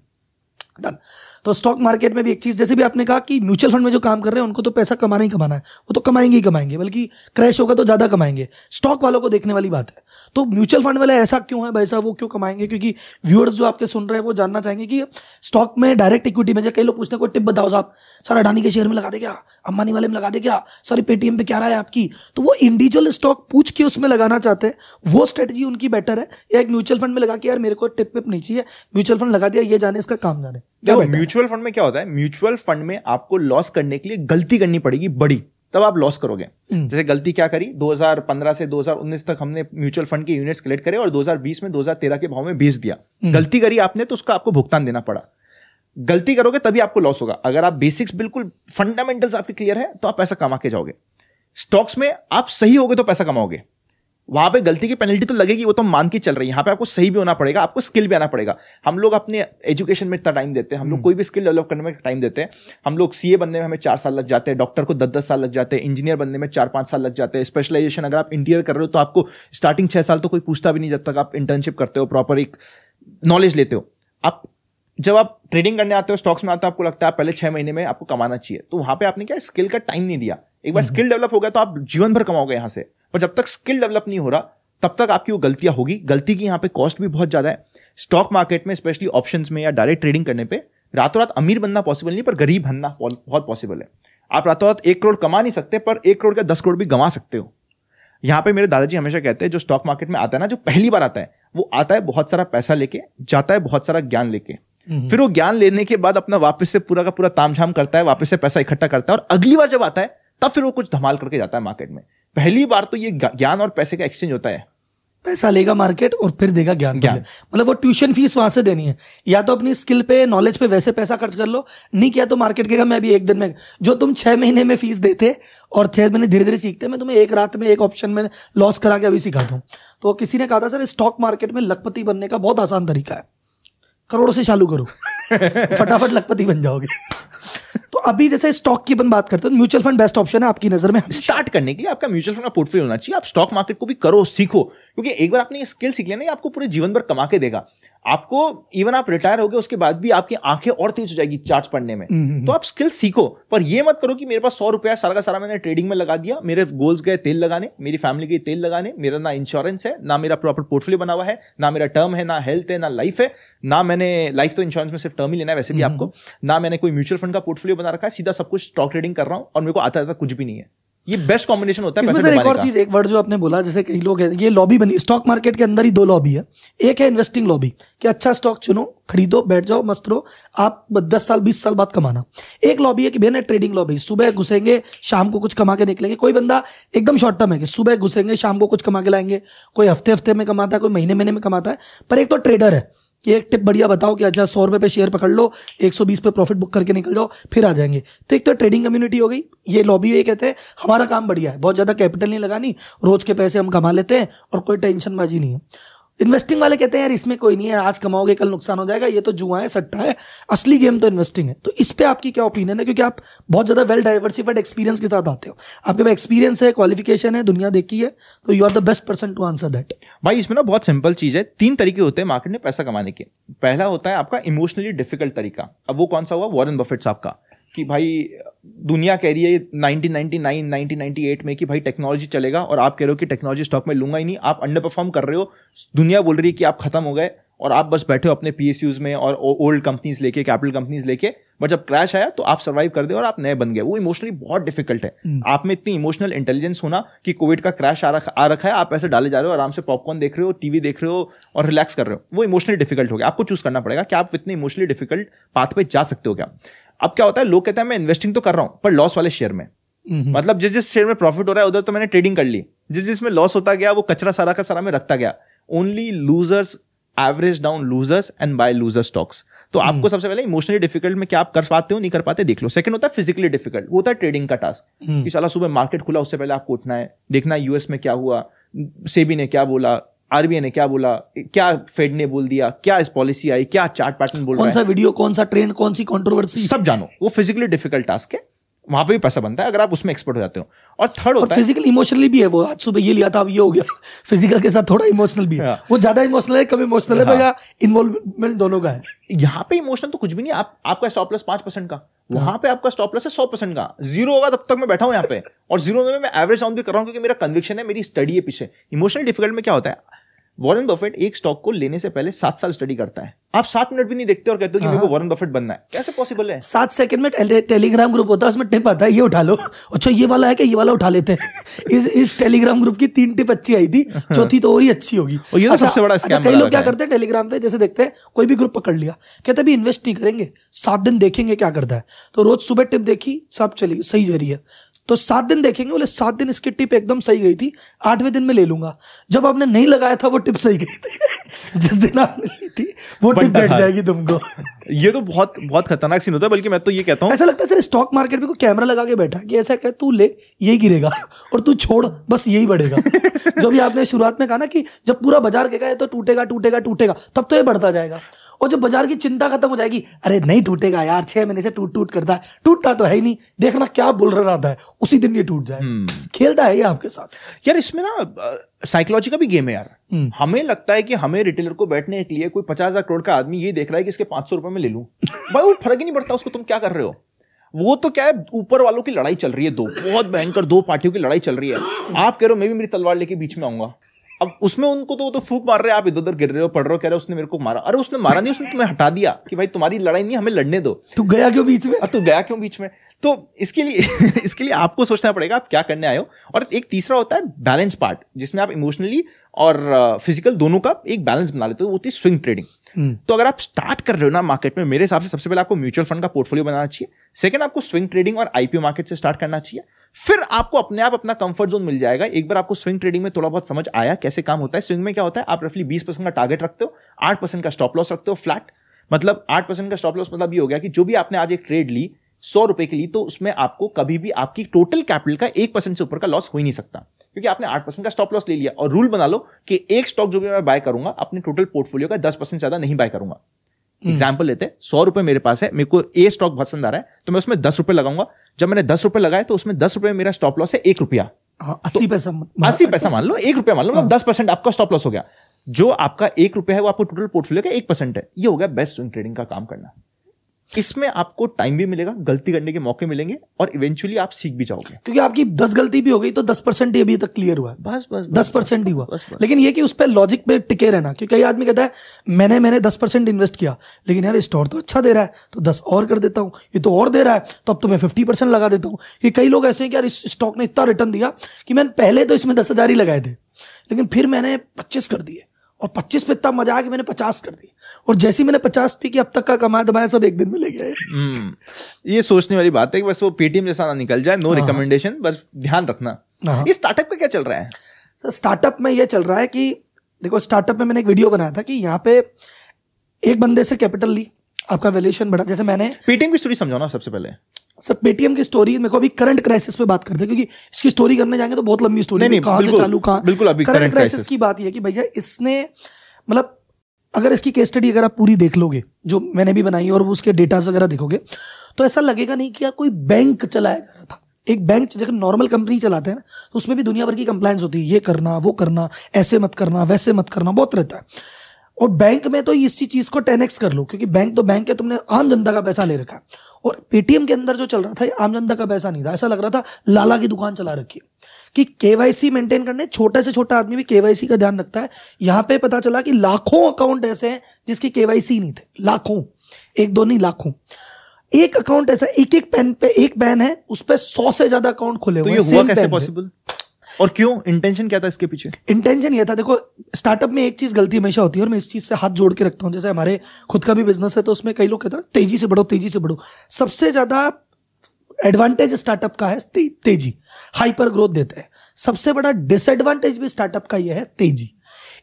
done तो स्टॉक मार्केट में भी एक चीज़ जैसे भी आपने कहा कि म्यूचुअल फंड में जो काम कर रहे हैं उनको तो पैसा कमाना ही कमाना है वो तो कमाएंगे ही कमाएंगे बल्कि क्रैश होगा तो ज़्यादा कमाएंगे स्टॉक वालों को देखने वाली बात है तो म्यूचुअल फंड वाले ऐसा क्यों है भाई साहब वो क्यों कमाएंगे क्योंकि व्यूअर्स जो आपके सुन रहे हैं वो जानना चाहेंगे कि स्टॉक में डायरेक्ट इक्विटी में कई लोग पूछते हैं कोई टिप बताओ साहब सर अडानी के शेयर में लगा दे क्या अंबानी वाले में लगा दे क्या सर पेटीएम पे क्या रहा है आपकी तो वो इंडिविजुअल स्टॉक पूछ के उसमें लगाना चाहते हैं वो स्ट्रेटजी उनकी बेटर है या एक म्यूचुअल फंड में लगा के यार मेरे को टिप विप नहीं चाहिए म्यूचुअल फंड लगा दिया ये जाने इसका काम जाने क्या तो म्यूचुअल फंड में क्या होता है म्यूचुअल फंड में आपको लॉस करने के लिए गलती करनी पड़ेगी बड़ी तब आप लॉस करोगे हम्म। जैसे गलती क्या करी 2015 से 2019 तक हमने म्यूचुअल फंड के यूनिट्स कलेक्ट करे और 2020 में 2013 के भाव में बेच दिया हम्म। गलती करी आपने तो उसका आपको भुगतान देना पड़ा गलती करोगे तभी आपको लॉस होगा अगर आप बेसिक्स बिल्कुल फंडामेंटल्स आपके क्लियर है तो आप पैसा कमा के जाओगे स्टॉक्स में आप सही होगे तो पैसा कमाओगे वहां पे गलती की पेनल्टी तो लगेगी वो तो मान के चल रही है यहाँ पे आपको सही भी होना पड़ेगा आपको स्किल भी आना पड़ेगा हम लोग अपने एजुकेशन में इतना टाइम देते हैं हम लोग हम्म। कोई भी स्किल डेवलप करने में टाइम देते हैं हम लोग सीए बनने में हमें चार साल लग जाते हैं डॉक्टर को दस दस साल लग जाते हैं इंजीनियर बनने में चार पाँच साल लग जाते हैं स्पेशलाइजेशन अगर आप इंटीरियर कर रहे हो तो आपको स्टार्टिंग छः साल तो कोई पूछता भी नहीं जब तक आप इंटर्नशिप करते हो प्रॉपर एक नॉलेज लेते हो आप जब आप ट्रेडिंग करने आते हो स्टॉक्स में आते हो आपको लगता है पहले छः महीने में आपको कमाना चाहिए तो वहाँ पे आपने क्या स्किल का टाइम नहीं दिया एक बार स्किल हम्म। डेवलप हो गया तो आप जीवन भर कमाओगे यहाँ से पर जब तक स्किल डेवलप नहीं हो रहा तब तक आपकी वो गलतियां होगी गलती की यहाँ पे कॉस्ट भी बहुत ज्यादा है स्टॉक मार्केट में स्पेशली ऑप्शन में या डायरेक्ट ट्रेडिंग करने पर रातों रात अमीर बनना पॉसिबल नहीं पर गरीब बनना बहुत पॉसिबल है आप रातों रात एक करोड़ कमा नहीं सकते पर एक करोड़ या दस करोड़ भी गंवा सकते हो यहाँ पे मेरे दादाजी हमेशा कहते हैं जो स्टॉक मार्केट में आता है ना जो पहली बार आता है वो आता है बहुत सारा पैसा लेके जाता है बहुत सारा ज्ञान लेके हम्म। फिर वो ज्ञान लेने के बाद अपना वापस से पूरा का पूरा तामझाम करता है वापस से पैसा इकट्ठा करता है और अगली बार जब आता है तब फिर वो कुछ धमाल करके जाता है मार्केट में पहली बार तो ये ज्ञान और पैसे का एक्सचेंज होता है पैसा लेगा मार्केट और फिर देगा ज्ञान ज्ञान मतलब वो ट्यूशन फीस वहां से देनी है या तो अपनी स्किल पे नॉलेज पे वैसे पैसा खर्च कर लो नहीं किया तो मार्केट कहेगा मैं अभी एक दिन में जो तुम छह महीने में फीस देते और छह महीने धीरे धीरे सीखते मैं तुम्हें एक रात में एक ऑप्शन में लॉस करा के अभी सिखा दू तो किसी ने कहा था सर स्टॉक मार्केट में लखपति बनने का बहुत आसान तरीका है करोड़ों से चालू करो फटाफट लखपति बन जाओगे तो अभी जैसे स्टॉक की अपन बात करते हैं म्यूचुअल फंड बेस्ट ऑप्शन है आपकी नजर में स्टार्ट करने के लिए आपका म्यूचुअल फंड का पोर्टफोलियो होना चाहिए आप स्टॉक मार्केट को भी करो सीखो क्योंकि एक बार आपने ये स्किल सीख लिया ना आपको पूरे जीवन भर कमा के देगा आपको इवन आप रिटायर हो गए उसके बाद भी आपकी आंखें और तेज हो जाएगी चार्ज पढ़ने में हम्म, हम्म, तो हम्म। आप स्किल सीखो पर ये मत करो कि मेरे पास सौ रुपया सारा का सारा मैंने ट्रेडिंग में लगा दिया मेरे गोल्स गए तेल लगाने मेरी फैमिली गई तेल लगाने मेरा ना इंश्योरेंस है ना मेरा प्रॉपर पोर्टफोलियो बना हुआ है ना मेरा टर्म है ना हेल्थ है ना लाइफ है ना मैंने लाइफ तो इंश्योरेंस में सिर्फ टर्म ही लेना है वैसे भी आपको ना मैंने कोई म्यूचुअल फंड का पोर्टफोलियो बना रखा है सीधा सब कुछ स्टॉक ट्रेडिंग कर रहा हूँ और मेरे को आता आता कुछ भी नहीं है ये बेस्ट कॉम्बिनेशन होता है इसमें सर एक और चीज एक वर्ड जो आपने बोला जैसे कई लोग हैं ये लॉबी बनी स्टॉक मार्केट के अंदर ही दो लॉबी है एक है इन्वेस्टिंग लॉबी कि अच्छा स्टॉक चुनो खरीदो बैठ जाओ मस्त रहो आप दस साल बीस साल बाद कमाना एक लॉबी है कि भैया ट्रेडिंग लॉबी सुबह घुसेंगे शाम को कुछ कमा के निकलेंगे कोई बंदा एकदम शॉर्ट टर्म है कि सुबह घुसेंगे शाम को कुछ कमा के लाएंगे कोई हफ्ते हफ्ते में कमाता है कोई महीने महीने में कमाता है पर एक तो ट्रेडर है ये एक टिप बढ़िया बताओ कि अच्छा सौ रुपये पे शेयर पकड़ लो एक सौ बीस पे प्रॉफिट बुक करके निकल जाओ फिर आ जाएंगे तो एक तो ट्रेडिंग कम्युनिटी हो गई ये लॉबी ये कहते हैं हमारा काम बढ़िया है बहुत ज़्यादा कैपिटल नहीं लगानी रोज के पैसे हम कमा लेते हैं और कोई टेंशनबाजी नहीं है इन्वेस्टिंग वाले कहते हैं यार इसमें कोई नहीं है आज कमाओगे कल नुकसान हो जाएगा ये तो जुआ है सट्टा है असली गेम तो इन्वेस्टिंग है तो इस पर आपकी क्या ओपिनियन है क्योंकि आप बहुत ज्यादा वेल डाइवर्सिफाइड एक्सपीरियंस के साथ आते हो आपके पास एक्सपीरियंस है क्वालिफिकेशन है दुनिया देखी है तो you are the best person to answer that भाई इसमें ना बहुत सिंपल चीज है तीन तरीके होते हैं मार्केट में पैसा कमाने के पहला होता है आपका इमोशनली डिफिकल्ट तरीका अब वो कौन सा हुआ वॉरन बफेट साहब का कि भाई दुनिया कह रही है 1999 1998 में कि भाई टेक्नोलॉजी चलेगा और आप कह रहे हो कि टेक्नोलॉजी स्टॉक में लूंगा ही नहीं आप अंडर परफॉर्म कर रहे हो दुनिया बोल रही है कि आप खत्म हो गए और आप बस बैठे हो अपने पी में और ओल्ड कंपनीज लेके कैपिटल कंपनीज लेके बट जब क्रैश आया तो आप सर्वाइव कर दे और आप नए बन गए वो इमोशनली बहुत डिफिकल्ट है हम्म। आप में इतनी इमोशनल इंटेलिजेंस होना कि कोविड का क्रैश आ रखा आ रखा है आप ऐसे डाले जा रहे हो आराम से पॉपकॉर्न देख रहे हो टीवी देख रहे हो और रिलैक्स कर रहे हो वो इमोशनली डिफिकल्ट हो गया आपको चूज करना पड़ेगा कि आप इतने इमोशनली डिफिकल्ट पाथ पे जा सकते हो क्या अब क्या होता है लोग कहते हैं मैं इन्वेस्टिंग तो कर रहा हूँ पर लॉस वाले शेयर में मतलब जिस जिस शेयर में प्रॉफिट हो रहा है उधर तो मैंने ट्रेडिंग कर ली जिस जिसमें लॉस होता गया वो कचरा सारा का सारा में रखता गया only losers average down losers and buy loser stocks तो हम्म। आपको सबसे पहले इमोशनली डिफिकल्ट में क्या आप कर पाते हो नहीं कर पाते देख लो सेकंड होता है फिजिकली डिफिकल्ट वो होता है ट्रेडिंग का टास्क हम्म। कि साला सुबह मार्केट खुला उससे पहले आपको उठना है देखना है यूएस में क्या हुआ सेबी ने क्या बोला आरबीआई ने क्या बोला क्या फेड ने बोल दिया क्या इस पॉलिसी आई क्या चार्ट पैटर्न बोल कौन सा वीडियो कौन सा ट्रेंड कौन सी कंट्रोवर्सी सब जानो वो फिजिकली डिफिकल्ट टास्क है वहां पे भी पैसा बनता है अगर आप उसमें एक्सपर्ट हो जाते हो और थर्ड होता है फिजिकल इमोशनली भी है वो आज सुबह ये लिया था अब ये हो गया फिजिकल के साथ थोड़ा इमोशनल भी है हाँ। वो ज्यादा इमोशनल है कम इमोशनल है या हाँ। इन्वॉल्वमेंट हाँ, दोनों का है यहाँ पे इमोशनल तो कुछ भी नहीं आप आपका स्टॉप लॉस पांच परसेंट का वहां पे आपका स्टॉप लॉस है सौ परसेंट का जीरो होगा तब तक मैं बैठा हूं यहाँ पे और जीरो में मैं एवरेज डाउन भी कर रहा हूँ क्योंकि मेरा कन्विक्शन है मेरी स्टडी है पीछे इमोशनल डिफिकल्ट में क्या होता है वॉरेन बफेट एक स्टॉक को लेने से पहले सात साल स्टडी करता है आप सात मिनट भी नहीं देखते और कहते हो कि मेरे को वॉरेन हाँ। बफेट बनना है कैसे पॉसिबल है सात सेकंड में टेले, टेलीग्राम ग्रुप होता है उसमें टिप आता है ये उठा लो अच्छा ये वाला है कि ये वाला उठा लेते हैं इस इस टेलीग्राम ग्रुप की तीन टिप अच्छी आई थी हाँ। चौथी तो और ही अच्छी होगी और ये तो अच्छा, सबसे बड़ा अच्छा, कई लोग क्या करते हैं टेलीग्राम पे जैसे देखते हैं कोई भी ग्रुप पकड़ लिया कहते भी इन्वेस्ट नहीं करेंगे सात दिन देखेंगे क्या करता है तो रोज सुबह टिप देखी सब चली सही जरिए तो सात दिन देखेंगे बोले सात दिन इसकी टिप एकदम सही गई थी आठवें दिन में ले लूंगा जब आपने नहीं लगाया था वो टिप सही गई थी जिस दिन आपने ली थी वो टिप बैठ हाँ। जाएगी तुमको ये तो बहुत बहुत खतरनाक सीन होता है बल्कि मैं तो ये कहता हूँ ऐसा लगता है सर स्टॉक मार्केट में कोई कैमरा लगा के बैठा कि ऐसा कह तू ले यही गिरेगा और तू छोड़ बस यही बढ़ेगा जो भी आपने शुरुआत में कहा ना कि जब पूरा बाजार कहेगा तो टूटेगा टूटेगा टूटेगा तब तो ये बढ़ता जाएगा और जब बाजार की चिंता खत्म हो जाएगी अरे नहीं टूटेगा यार छह महीने से टूट टूट करता है टूटता तो है ही नहीं देखना क्या बोल रहा था उसी दिन ये टूट जाए hmm. खेलता है ये आपके साथ यार इसमें ना साइकोलॉजी का भी गेम है यार hmm. हमें लगता है कि हमें रिटेलर को बैठने के लिए कोई पचास हजार करोड़ का आदमी ये देख रहा है कि इसके पांच सौ रुपए में ले लू भाई वो फर्क ही नहीं पड़ता उसको तुम क्या कर रहे हो वो तो क्या है ऊपर वालों की लड़ाई चल रही है दो बहुत भयंकर दो पार्टियों की लड़ाई चल रही है आप कह रहे हो मैं भी मेरी तलवार लेके बीच में आऊंगा अब उसमें उनको तो वो तो फूक मार रहे आप इधर उधर गिर रहे हो पढ़ रहे हो कह रहे हो उसने मेरे को मारा अरे उसने मारा नहीं उसने तुम्हें हटा दिया कि भाई तुम्हारी लड़ाई नहीं हमें लड़ने दो तू गया क्यों बीच में तू गया क्यों बीच में तो इसके लिए इसके लिए आपको सोचना पड़ेगा आप क्या करने आए हो और एक तीसरा होता है बैलेंस पार्ट जिसमें आप इमोशनली और फिजिकल uh, दोनों का एक बैलेंस बना लेते हो वो होती है स्विंग ट्रेडिंग Hmm. तो अगर आप स्टार्ट कर रहे हो ना मार्केट में मेरे हिसाब से सबसे पहले आपको म्यूचुअल फंड का पोर्टफोलियो बनाना चाहिए सेकंड आपको स्विंग ट्रेडिंग और आईपीओ मार्केट से स्टार्ट करना चाहिए फिर आपको अपने आप अपना कंफर्ट जोन मिल जाएगा एक बार आपको स्विंग ट्रेडिंग में थोड़ा बहुत समझ आया कैसे काम होता है स्विंग में क्या होता है आप रफली बीस परसेंट का टारगेट रखते हो आठ परसेंट का स्टॉप लॉस रखते हो फ्लैट मतलब आठ परसेंट का स्टॉप लॉस मतलब ये हो गया कि जो भी आपने आज एक ट्रेड ली सौ रुपए की ली तो उसमें आपको कभी भी आपकी टोटल कैपिटल का एक परसेंट से ऊपर का लॉस हो ही नहीं सकता क्योंकि आपने आठ परसेंट का स्टॉप लॉस ले लिया और रूल बना लो कि एक स्टॉक जो भी मैं बाय करूंगा अपने टोटल पोर्टफोलियो का दस परसेंट ज्यादा नहीं बाय करूंगा एग्जाम्पल हम्म। लेते हैं सौ रुपए मेरे पास है मेरे को ए स्टॉक पसंद आ रहा है तो मैं उसमें दस रुपए लगाऊंगा जब मैंने दस रुपए लगाए तो उसमें दस रुपए मेरा स्टॉप लॉस है एक रुपया हाँ, तो अस्सी पैसा अस्सी पैसा मान लो एक रुपया मान लो मतलब हाँ। दस परसेंट आपका स्टॉप लॉस हो गया जो आपका एक रुपया है वो आपको टोटल पोर्टफोलियो का एक परसेंट है ये हो गया बेस्ट स्विंग ट्रेडिंग का काम करना इसमें आपको टाइम भी मिलेगा गलती करने के मौके मिलेंगे और इवेंचुअली आप सीख भी जाओगे क्योंकि आपकी दस गलती भी हो गई तो दस परसेंट ही अभी तक क्लियर हुआ बस बस दस परसेंट ही हुआ बस, बस, लेकिन ये कि उस पर लॉजिक पे टिके रहना क्योंकि कई आदमी कहता है मैंने मैंने दस परसेंट इन्वेस्ट किया लेकिन यार स्टोर तो अच्छा दे रहा है तो दस और कर देता हूँ ये तो और दे रहा है तो अब तो मैं फिफ्टी परसेंट लगा देता हूँ ये कई लोग ऐसे हैं कि यार इस स्टॉक ने इतना रिटर्न दिया कि मैंने पहले तो इसमें दस हजार ही लगाए थे लेकिन फिर मैंने पच्चीस कर दिए और 25 पे इतना मजा आया कि मैंने 50 कर दी और जैसे मैंने 50 पी की अब तक का कमाया दबाया तो सब एक दिन में ले गया हम्म। ये सोचने वाली बात है कि बस वो पेटीएम जैसा ना निकल जाए नो रिकमेंडेशन हाँ। बस ध्यान रखना हाँ। ये स्टार्टअप में क्या चल रहा है सर स्टार्टअप में ये चल रहा है कि देखो स्टार्टअप में मैंने एक वीडियो बनाया था कि यहाँ पे एक बंदे से कैपिटल ली आपका वैल्यूएशन बढ़ा जैसे मैंने पेटीएम की स्टोरी समझाना सबसे पहले सर पेटीएम की स्टोरी मेरे को अभी करंट क्राइसिस पे बात करते हैं क्योंकि इसकी स्टोरी करने जाएंगे तो बहुत लंबी स्टोरी नहीं, नहीं, से चालू कहाँ बिल्कुल अभी करंट क्राइसिस की बात यह है कि भैया इसने मतलब अगर इसकी केस स्टडी अगर आप पूरी देख लोगे जो मैंने भी बनाई और उसके डेटाज वगैरह देखोगे तो ऐसा लगेगा नहीं कि यार कोई बैंक चलाया जा रहा था एक बैंक जैसे नॉर्मल कंपनी चलाते हैं तो उसमें भी दुनिया भर की कंप्लाइंस होती है ये करना वो करना ऐसे मत करना वैसे मत करना बहुत रहता है और बैंक में तो इसी चीज को टेन कर लो क्योंकि बैंक तो बैंक है तुमने आम जनता का पैसा ले रखा और पेटीएम के अंदर जो चल रहा था ये आम जनता का पैसा नहीं था ऐसा लग रहा था लाला की दुकान चला रखी कि केवाईसी मेंटेन करने छोटा से छोटा आदमी भी केवाईसी का ध्यान रखता है यहां पर पता चला कि लाखों अकाउंट ऐसे हैं जिसकी केवाईसी नहीं थे लाखों एक दो नहीं लाखों एक अकाउंट ऐसा एक एक पेन पे एक बैन है उस पर सौ से ज्यादा अकाउंट खुले तो हुए पॉसिबल और क्यों इंटेंशन क्या था इसके पीछे इंटेंशन यह था देखो स्टार्टअप में एक चीज गलती हमेशा होती है और मैं इस चीज से हाथ जोड़ के रखता हूँ जैसे हमारे खुद का भी बिजनेस है तो उसमें कई लोग कहते हैं तेजी से बढ़ो तेजी से बढ़ो सबसे ज्यादा एडवांटेज स्टार्टअप का है ते, तेजी हाइपर ग्रोथ देते हैं सबसे बड़ा डिसएडवांटेज भी स्टार्टअप का यह है तेजी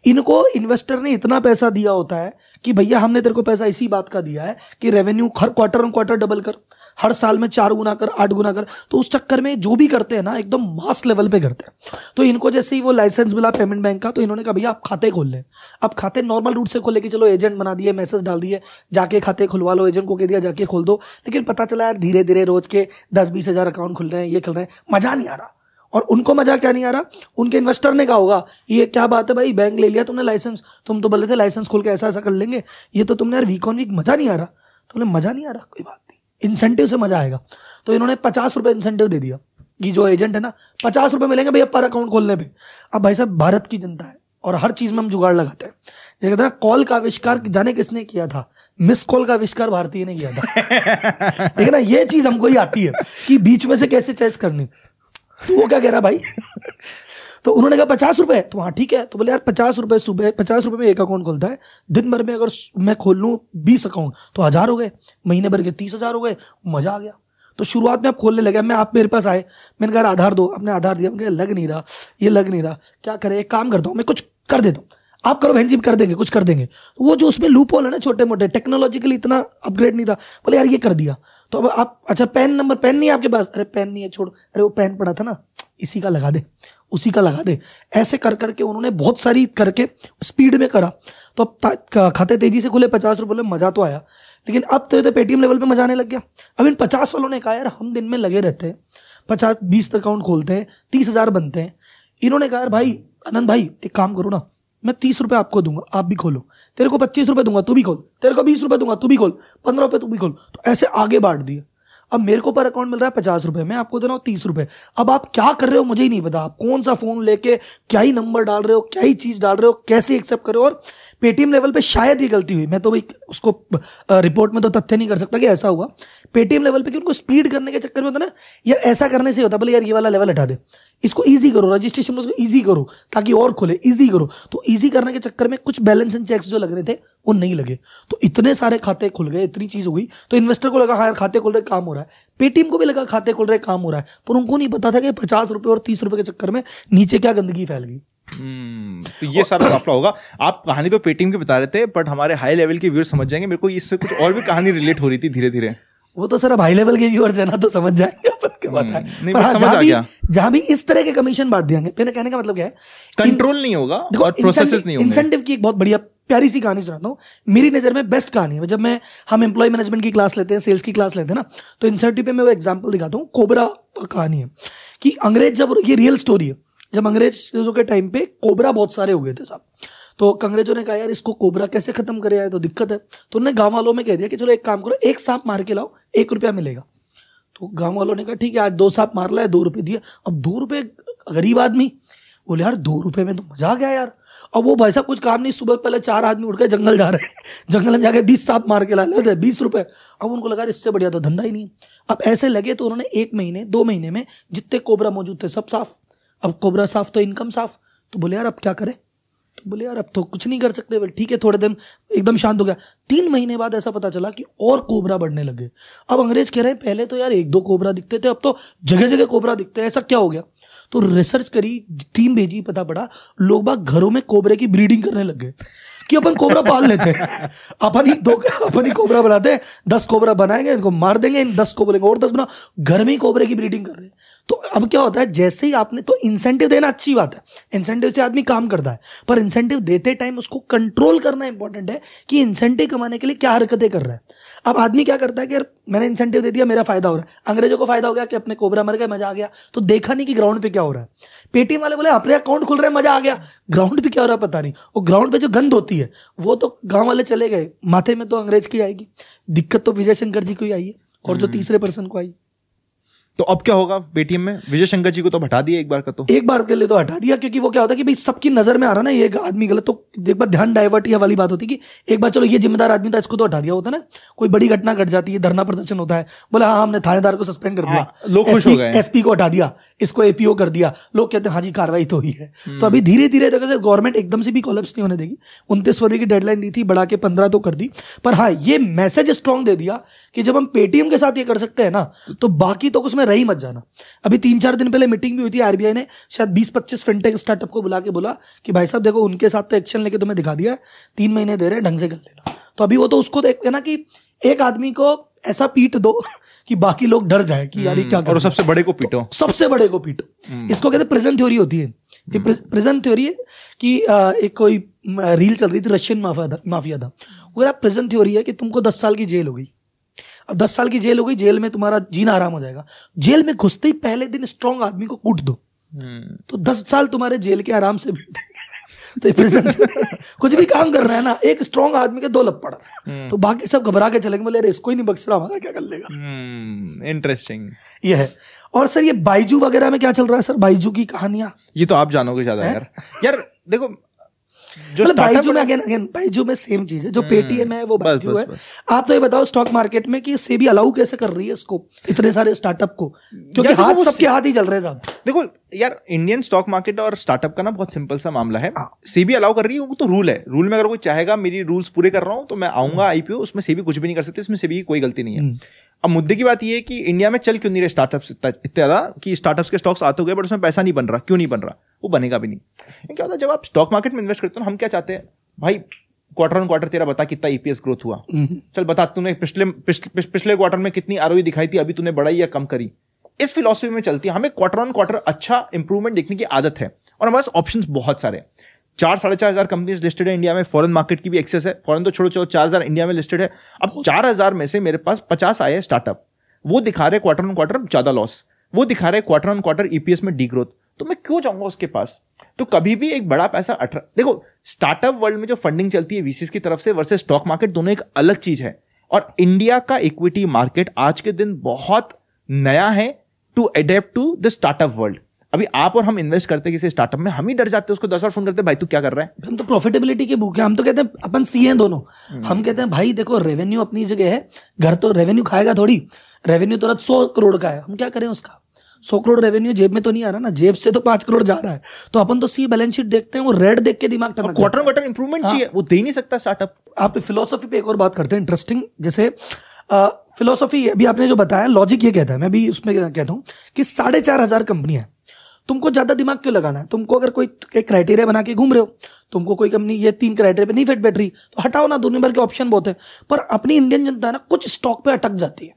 इनको इन्वेस्टर ने इतना पैसा दिया होता है कि भैया हमने तेरे को पैसा इसी बात का दिया है कि रेवेन्यू हर क्वार्टर ऑन क्वार्टर डबल कर हर साल में चार गुना कर आठ गुना कर तो उस चक्कर में जो भी करते हैं ना एकदम मास लेवल पे करते हैं तो इनको जैसे ही वो लाइसेंस मिला पेमेंट बैंक का तो इन्होंने कहा भैया आप खाते खोल लें आप खाते नॉर्मल रूट से खोले कि चलो एजेंट बना दिए मैसेज डाल दिए जाके खाते खुलवा लो एजेंट को कह दिया जाके खोल दो लेकिन पता चला यार धीरे धीरे रोज के दस बीस हज़ार अकाउंट खुल रहे हैं ये खुल रहे हैं मज़ा नहीं आ रहा और उनको मजा क्या नहीं आ रहा उनके इन्वेस्टर ने कहा होगा ये क्या बात है भाई बैंक ले लिया तुमने लाइसेंस तुम तो बोले थे लाइसेंस खोल के ऐसा ऐसा कर लेंगे ये तो तुमने यार वीक ऑन वीक मजा नहीं आ रहा तुमने तो मजा नहीं आ रहा कोई बात इंसेंटिव से मजा आएगा तो इन्होंने पचास रुपये इंसेंटिव दे दिया कि जो एजेंट है ना पचास रुपये मिलेंगे भैया पर अकाउंट खोलने पे अब भाई साहब भारत की जनता है और हर चीज़ में हम जुगाड़ लगाते हैं जैसे कहते हैं कॉल का आविष्कार जाने किसने किया था मिस कॉल का आविष्कार भारतीय ने किया था ठीक है ना ये चीज़ हमको ही आती है कि बीच में से कैसे चेस करनी तो वो क्या कह रहा भाई तो उन्होंने कहा पचास रुपए तो हाँ ठीक है तो बोले यार पचास रुपये सुबह पचास रुपये में एक अकाउंट खुलता है दिन भर में अगर मैं खोल लूँ बीस अकाउंट तो हज़ार हो गए महीने भर के तीस हज़ार हो गए मज़ा आ गया तो शुरुआत में आप खोलने लगे मैं आप मेरे पास आए मैंने कहा आधार दो अपने आधार दिया मैंने लग नहीं रहा ये लग नहीं रहा क्या करें एक काम करता हूँ मैं कुछ कर देता हूँ आप करो बहन जी कर देंगे कुछ कर देंगे तो वो जो उसमें लूप होल है ना छोटे मोटे टेक्नोलॉजिकली इतना अपग्रेड नहीं था बोले यार ये कर दिया तो अब आप अच्छा पेन नंबर पेन नहीं है आपके पास अरे पेन नहीं है छोड़ अरे वो पेन पड़ा था ना इसी का लगा दे उसी का लगा दे ऐसे कर करके उन्होंने बहुत सारी करके स्पीड में करा तो अब खाते तेजी से खुले पचास रुपये में मज़ा तो आया लेकिन अब तो पेटीएम लेवल तो पे मज़ा आने लग गया अब इन पचास वालों ने कहा यार हम दिन में लगे रहते हैं पचास बीस अकाउंट खोलते हैं तीस हज़ार बनते हैं इन्होंने कहा यार भाई अनंत भाई एक काम करो ना मैं तीस रुपये आपको दूंगा आप भी खोलो तेरे को पच्चीस रुपये दूंगा तू भी खोल तेरे को बीस रुपये दूंगा तू भी खोल पंद्रह रुपये तू भी खोल तो ऐसे आगे बांट दिया अब मेरे को पर अकाउंट मिल रहा है पचास रुपए मैं आपको दे रहा हूँ तीस रुपए अब आप क्या कर रहे हो मुझे ही नहीं पता आप कौन सा फोन लेके क्या ही नंबर डाल रहे हो क्या ही चीज डाल रहे हो कैसे एक्सेप्ट कर रहे हो और पेटीएम लेवल पे शायद ही गलती हुई मैं तो भाई उसको रिपोर्ट में तो तथ्य नहीं कर सकता कि ऐसा हुआ पेटीएम लेवल पे कि उनको स्पीड करने के चक्कर में होता ना या ऐसा करने से होता बोले यार ये वाला लेवल हटा दे इसको इजी करो रजिस्ट्रेशन में उसको इजी करो ताकि और खुले इजी करो तो इजी करने के चक्कर में कुछ बैलेंस एंड चेक्स जो लग रहे थे वो नहीं लगे तो इतने सारे खाते खुल गए इतनी चीज़ हो गई तो इन्वेस्टर को लगा हाँ खाते खुल रहे काम हो रहा है पेटीएम को भी लगा खाते खुल रहे काम हो रहा है पर उनको नहीं पता था कि पचास रुपये और तीस रुपये के चक्कर में नीचे क्या गंदगी फैल गई हम्म, तो ये सारा काफला होगा आप कहानी तो पेटीएम की बता रहे थे बट हमारे हाई लेवल के व्यूअर्स समझ जाएंगे मेरे को इससे कुछ और भी कहानी रिलेट हो रही थी धीरे धीरे वो तो सर हाई लेवल के व्यूअर्स है ना तो समझ जाएंगे अपन के बात है हम्म, पर हाँ जहां भी जहां भी इस तरह के कमीशन बांट दिएंगे मेरे कहने का मतलब क्या है कंट्रोल नहीं होगा और प्रोसेसेस नहीं होंगे इंसेंटिव की एक बहुत बढ़िया प्यारी सी कहानी सुनाता हूँ मेरी नज़र में बेस्ट कहानी है जब मैं हम एम्प्लॉय मैनेजमेंट की क्लास लेते हैं सेल्स की क्लास लेते हैं ना तो इंसेंटिव पे मैं वो एग्जाम्पल दिखाता हूँ कोबरा कहानी है कि अंग्रेज जब ये रियल स्टोरी है जब अंग्रेजों के टाइम पे कोबरा बहुत सारे हो गए थे साहब तो कंग्रेजों ने कहा यार इसको कोबरा कैसे खत्म करे तो दिक्कत है तो उन्होंने गाँव वालों में कह दिया कि चलो एक काम करो एक सांप मार के लाओ एक रुपया मिलेगा तो गाँव वालों ने कहा ठीक है आज दो सांप मार लाए दो रुपये दिए अब दो रुपये गरीब आदमी बोले यार दो रुपये में तो मजा आ गया यार अब वो भाई साहब कुछ काम नहीं सुबह पहले चार आदमी उठ के जंगल जा रहे हैं जंगल में जाके बीस सांप मार के ला लेते हैं बीस रुपये अब उनको लगा इससे बढ़िया तो धंधा ही नहीं अब ऐसे लगे तो उन्होंने एक महीने दो महीने में जितने कोबरा मौजूद थे सब साफ अब कोबरा साफ तो इनकम साफ तो बोले यार अब क्या करें बोले यार अब तो कुछ नहीं कर सकते बोले ठीक है थोड़े दिन एकदम शांत हो गया तीन महीने बाद ऐसा पता चला कि और कोबरा बढ़ने लगे अब अंग्रेज कह रहे हैं पहले तो यार एक दो कोबरा दिखते थे अब तो जगह जगह कोबरा दिखते हैं ऐसा क्या हो गया तो रिसर्च करी टीम भेजी पता पड़ा लोग बाग घरों में कोबरे की ब्रीडिंग करने लग गए कि अपन कोबरा पाल लेते हैं अपन ही दो अपन ही कोबरा बनाते हैं दस कोबरा बनाएंगे इनको मार देंगे इन दस कोबरे को और दस बना घर में ही कोबरे की ब्रीडिंग कर रहे हैं तो अब क्या होता है जैसे ही आपने तो इंसेंटिव देना अच्छी बात है इंसेंटिव से आदमी काम करता है पर इंसेंटिव देते टाइम उसको कंट्रोल करना इंपॉर्टेंट है कि इंसेंटिव कमाने के लिए क्या हरकतें कर रहा है अब आदमी क्या करता है कि यार मैंने इंसेंटिव दे दिया मेरा फायदा हो रहा है अंग्रेजों को फायदा हो गया कि अपने कोबरा मर गया मजा आ गया तो देखा नहीं कि ग्राउंड पे क्या हो रहा है पेटीएम वाले बोले अपने अकाउंट खुल रहे मजा आ गया ग्राउंड पे क्या हो रहा है पता नहीं और ग्राउंड पे जो गंद होती है वो तो गांव वाले चले गए माथे में तो अंग्रेज की आएगी दिक्कत तो विजय शंकर जी को ही आई है और जो हम्म। तीसरे पर्सन को आई है तो अब क्या होगा पेटीएम में विजय शंकर जी को तो हटा दिया एक बार का तो एक बार के लिए तो हटा दिया क्योंकि वो क्या होता है कि भाई सबकी नजर में आ रहा ना ये आदमी गलत तो एक बार ध्यान डाइवर्ट या वाली बात होती कि एक बार चलो ये जिम्मेदार आदमी था इसको तो हटा दिया होता ना कोई बड़ी घटना घट जाती है धरना प्रदर्शन होता है बोला हाँ हमने थानेदार को सस्पेंड कर दिया हाँ, लोग खुश हो गए एसपी को हटा दिया इसको एपीओ कर दिया लोग कहते हैं हाँ जी कार्रवाई तो ही है हम्म। तो अभी धीरे धीरे से गवर्नमेंट एकदम से भी कॉलेप्स नहीं होने देगी उनतीस फरवरी की डेडलाइन दी थी बढ़ा के पंद्रह तो कर दी पर हाँ ये मैसेज स्ट्रॉन्ग दे दिया कि जब हम पेटीएम के साथ ये कर सकते हैं ना तो, तो बाकी तो उसमें में रही मत जाना अभी तीन चार दिन पहले मीटिंग भी हुई थी आरबीआई ने शायद बीस पच्चीस फिनटेक स्टार्टअप को बुला के बोला कि भाई साहब देखो उनके साथ तो एक्शन लेके तुम्हें दिखा दिया तीन महीने दे रहे ढंग से कर लेना तो अभी वो तो उसको देख ना कि एक आदमी को ऐसा पीट दो कि बाकी लोग डर जाए कि यार क्या हम्म, करो सबसे बड़े को पीटो तो सबसे बड़े को पीटो हम्म। इसको कहते प्रेजेंट थ्योरी होती है ये प्रेजेंट हम्म। थ्योरी है कि एक कोई रील चल रही थी रशियन माफिया था माफिया था वो प्रेजेंट थ्योरी है कि तुमको दस साल की जेल हो गई अब दस साल की जेल हो गई जेल में तुम्हारा जीना आराम हो जाएगा जेल में घुसते ही पहले दिन स्ट्रांग आदमी को कूट दो हम्म। तो दस साल तुम्हारे जेल के आराम से तो प्रिजन कुछ भी काम कर रहा है ना एक स्ट्रांग आदमी के दो लपड़ हम्म। तो बाकी सब घबरा के चलेंगे बोले अरे इसको ही नहीं बख्श रहा हमारा क्या कर लेगा इंटरेस्टिंग हम्म, ये है और सर ये बाइजू वगैरह में क्या चल रहा है सर बाइजू की कहानियां ये तो आप जानोगे ज्यादा यार यार देखो जो मतलब बाइजू में अगेन अगेन बाइजू में सेम चीज है जो हम्म। पेटीएम है वो बाइजू है आप तो ये बताओ स्टॉक मार्केट में कि से भी अलाउ कैसे कर रही है इसको इतने सारे स्टार्टअप को क्योंकि हाथ सबके हाथ ही चल रहे हैं देखो यार इंडियन स्टॉक मार्केट और स्टार्टअप का ना बहुत सिंपल सा मामला है हाँ। सेबी अलाउ कर रही है वो तो रूल है रूल में अगर कोई चाहेगा मेरी रूल्स पूरे कर रहा हूँ तो मैं आऊंगा आईपीओ हम्म। उसमें सेबी कुछ भी नहीं कर सकती इसमें सेबी की कोई गलती नहीं है हम्म। अब मुद्दे की बात यह है कि इंडिया में चल क्यों नहीं रहे स्टार्टअप इतना ज्यादा कि स्टार्टअप्स के स्टॉक्स आते हो गए बट उसमें पैसा नहीं बन रहा क्यों नहीं बन रहा वो बनेगा भी नहीं क्या होता है जब आप स्टॉक मार्केट में इन्वेस्ट करते हो हम क्या चाहते हैं भाई क्वार्टर ऑन क्वार्टर तेरा बता कितना ईपीएस ग्रोथ हुआ हम्म। चल बता तूने पिछले पिछले पिछले क्वार्टर में कितनी आर दिखाई थी अभी तूने बढ़ाई या कम करी इस फिलोसफी में चलती है हमें क्वार्टर ऑन क्वार्टर अच्छा इंप्रूवमेंट देखने की आदत है और हमारे पास ऑप्शन बहुत सारे चार साढ़े चार हजार कंपनीज लिस्टेड है इंडिया में फॉरेन मार्केट की भी एक्सेस है फॉरेन तो छोड़ो छोड़ो चार हजार इंडिया में लिस्टेड है अब चार हजार में से मेरे पास पचास आए स्टार्टअप वो दिखा रहे क्वार्टर ऑन क्वार्टर ज्यादा लॉस वो दिखा रहे क्वार्टर ऑन क्वार्टर ईपीएस में डी ग्रोथ तो मैं क्यों जाऊंगा उसके पास तो कभी भी एक बड़ा पैसा अठरा देखो स्टार्टअप वर्ल्ड में जो फंडिंग चलती है वीसीस की तरफ से वर्सेस स्टॉक मार्केट दोनों एक अलग चीज है और इंडिया का इक्विटी मार्केट आज के दिन बहुत नया है to adapt to the startup world अभी आप और हम इन्वेस्ट करते किसी स्टार्टअप में हम ही डर जाते हैं उसको दस बार फोन करते भाई तू क्या कर रहा है हम तो प्रॉफिटेबिलिटी के भूखे हम तो कहते हैं अपन सी हैं दोनों हम्म। हम कहते हैं भाई देखो रेवेन्यू अपनी जगह है घर तो रेवेन्यू खाएगा थोड़ी रेवेन्यू तुरंत तो सौ करोड़ का है हम क्या करें उसका सौ करोड़ रेवेन्यू जेब में तो नहीं आ रहा ना जेब से तो पांच करोड़ जा रहा है तो अपन तो सी बैलेंस शीट देखते हैं वो रेड देख के दिमाग क्वार्टर वाटर इंप्रूवमेंट चाहिए वो दे नहीं सकता स्टार्टअप हाँ। आप फिलोसफी पे एक और बात करते हैं इंटरेस्टिंग जैसे फिलोसफी अभी आपने जो बताया लॉजिक ये कहता है मैं भी उसमें कहता हूँ कि साढ़े चार हजार कंपनी है तुमको ज्यादा दिमाग क्यों लगाना है तुमको अगर कोई एक क्राइटेरिया बना के घूम रहे हो तुमको कोई कंपनी ये तीन क्राइटेरिया पे नहीं फिट बैठ रही तो हटाओ ना दुनिया भर के ऑप्शन बहुत है पर अपनी इंडियन जनता ना कुछ स्टॉक पे अटक जाती है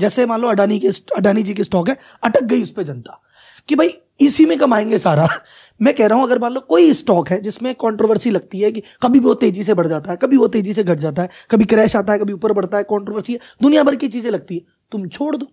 जैसे मान लो अडानी के अडानी जी के स्टॉक है अटक गई उस पर जनता कि भाई इसी में कमाएंगे सारा मैं कह रहा हूं अगर मान लो कोई स्टॉक है जिसमें कंट्रोवर्सी लगती है कि कभी वो तेजी से बढ़ जाता है कभी वो तेजी से घट जाता है कभी क्रैश आता है कभी ऊपर बढ़ता है कॉन्ट्रोवर्सी है दुनिया भर की चीजें लगती है तुम छोड़ दो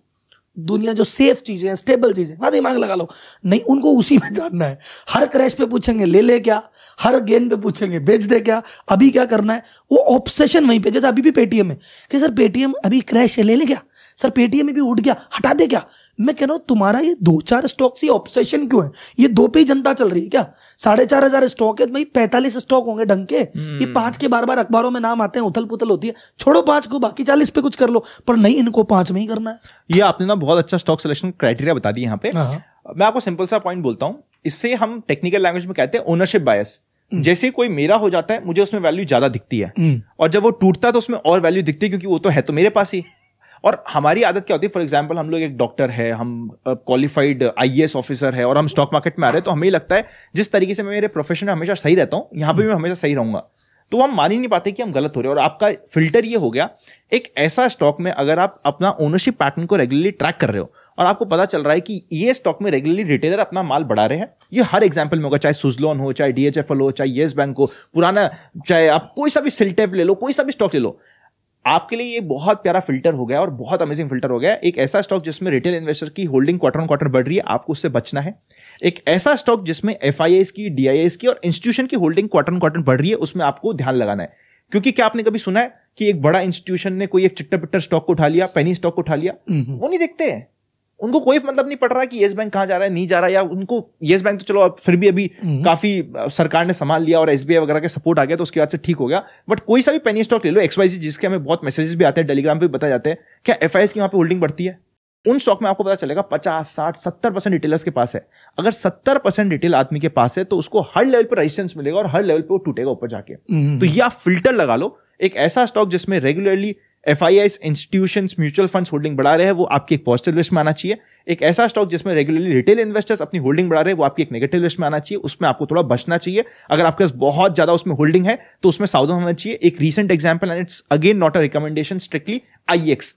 दुनिया जो सेफ चीजें हैं स्टेबल चीजें हाँ दिमाग लगा लो नहीं उनको उसी में जानना है हर क्रैश पे पूछेंगे ले ले क्या हर गेन पे पूछेंगे बेच दे क्या अभी क्या करना है वो ऑप्शेशन वहीं पे जैसे अभी भी पेटीएम है कि सर पेटीएम अभी क्रैश है ले ले क्या सर पेटीएम में भी उठ गया हटा दे क्या मैं कह रहा हूँ तुम्हारा ये दो चार स्टॉक से ऑब्सेशन क्यों है ये दो पे ही जनता चल रही है क्या साढ़े चार हजार स्टॉक है तो भाई पैंतालीस स्टॉक होंगे ढंग के ये हम्म। पांच के बार बार अखबारों में नाम आते हैं उथल पुथल होती है छोड़ो पांच को बाकी चालीस पे कुछ कर लो पर नहीं इनको पांच में ही करना है ये आपने ना बहुत अच्छा स्टॉक सिलेक्शन क्राइटेरिया बता दी यहाँ पे हाँ। मैं आपको सिंपल सा पॉइंट बोलता हूँ इससे हम टेक्निकल लैंग्वेज में कहते हैं ओनरशिप बायस हम्म। जैसे कोई मेरा हो जाता है मुझे उसमें वैल्यू ज्यादा दिखती है हम्म। और जब वो टूटता है तो उसमें और वैल्यू दिखती है क्योंकि वो तो है तो मेरे पास ही और हमारी आदत क्या होती है फॉर एग्जाम्पल हम लोग एक डॉक्टर है हम क्वालिफाइड आई ऑफिसर है और हम स्टॉक मार्केट में आ रहे हैं तो हमें लगता है जिस तरीके से मैं मेरे प्रोफेशन में हमेशा सही रहता हूँ यहाँ पर भी मैं हमेशा सही रहूंगा तो हम मान ही नहीं पाते कि हम गलत हो रहे हैं और आपका फिल्टर ये हो गया एक ऐसा स्टॉक में अगर आप अपना ओनरशिप पैटर्न को रेगुलरली ट्रैक कर रहे हो और आपको पता चल रहा है कि ये स्टॉक में रेगुलरली रिटेलर अपना माल बढ़ा रहे हैं ये हर एग्जाम्पल में होगा चाहे सुजलोन हो चाहे डीएचएफएल हो चाहे येस बैंक हो पुराना चाहे आप कोई सा भी सिल्टेप ले लो कोई सा भी स्टॉक ले लो आपके लिए ये बहुत प्यारा फिल्टर हो गया और बहुत अमेजिंग फिल्टर हो गया एक ऐसा स्टॉक जिसमें रिटेल इन्वेस्टर की होल्डिंग क्वार्टर ऑन क्वार्टर बढ़ रही है आपको उससे बचना है एक ऐसा स्टॉक जिसमें एफ की डी की और इंस्टीट्यूशन की होल्डिंग क्वार्टर ऑन क्वार्टर बढ़ रही है उसमें आपको ध्यान लगाना है क्योंकि क्या आपने कभी सुना है कि एक बड़ा इंस्टीट्यूशन ने कोई एक चिट्टा पिट्टर स्टॉक को उठा लिया पेनी स्टॉक को उठा लिया हम्म, हम्म। वो नहीं देखते हैं उनको कोई मतलब नहीं पड़ रहा कि येस बैंक कहाँ जा रहा है नहीं जा रहा है या उनको येस बैंक तो चलो अब फिर भी अभी हम्म। काफी सरकार ने संभाल लिया और एसबीआई वगैरह के सपोर्ट आ गया तो उसके बाद से ठीक हो गया बट कोई सा भी पेनी स्टॉक ले लो एक्सवाई जिसके हमें बहुत मैसेजेस भी आते हैं टेलीग्राम भी बताए जाते हैं क्या एफ की वहाँ पे होल्डिंग बढ़ती है उन स्टॉक में आपको पता चलेगा पचास साठ सत्तर परसेंट रिटेलर्स के पास है अगर सत्तर परसेंट रिटेल आदमी के पास है तो उसको हर लेवल पर रेजिस्टेंस मिलेगा और हर लेवल पर वो टूटेगा ऊपर जाके हम्म। तो यह फिल्टर लगा लो एक ऐसा स्टॉक जिसमें regularly F I I institution mutual fund holding बढ़ा रहे हैं वो आपकी एक पॉजिटिव लिस्ट में आना चाहिए एक ऐसा स्टॉक जिसमें रेगुलरली रिटेल इन्वेस्टर्स अपनी होल्डिंग बढ़ा रहे हैं वो आपकी एक नेगेटिव लिस्ट में आना चाहिए उसमें आपको थोड़ा बचना चाहिए अगर आपके पास बहुत ज्यादा उसमें होल्डिंग है तो उसमें सावधान होना चाहिए एक recent example and it's again not a recommendation strictly आई एक्स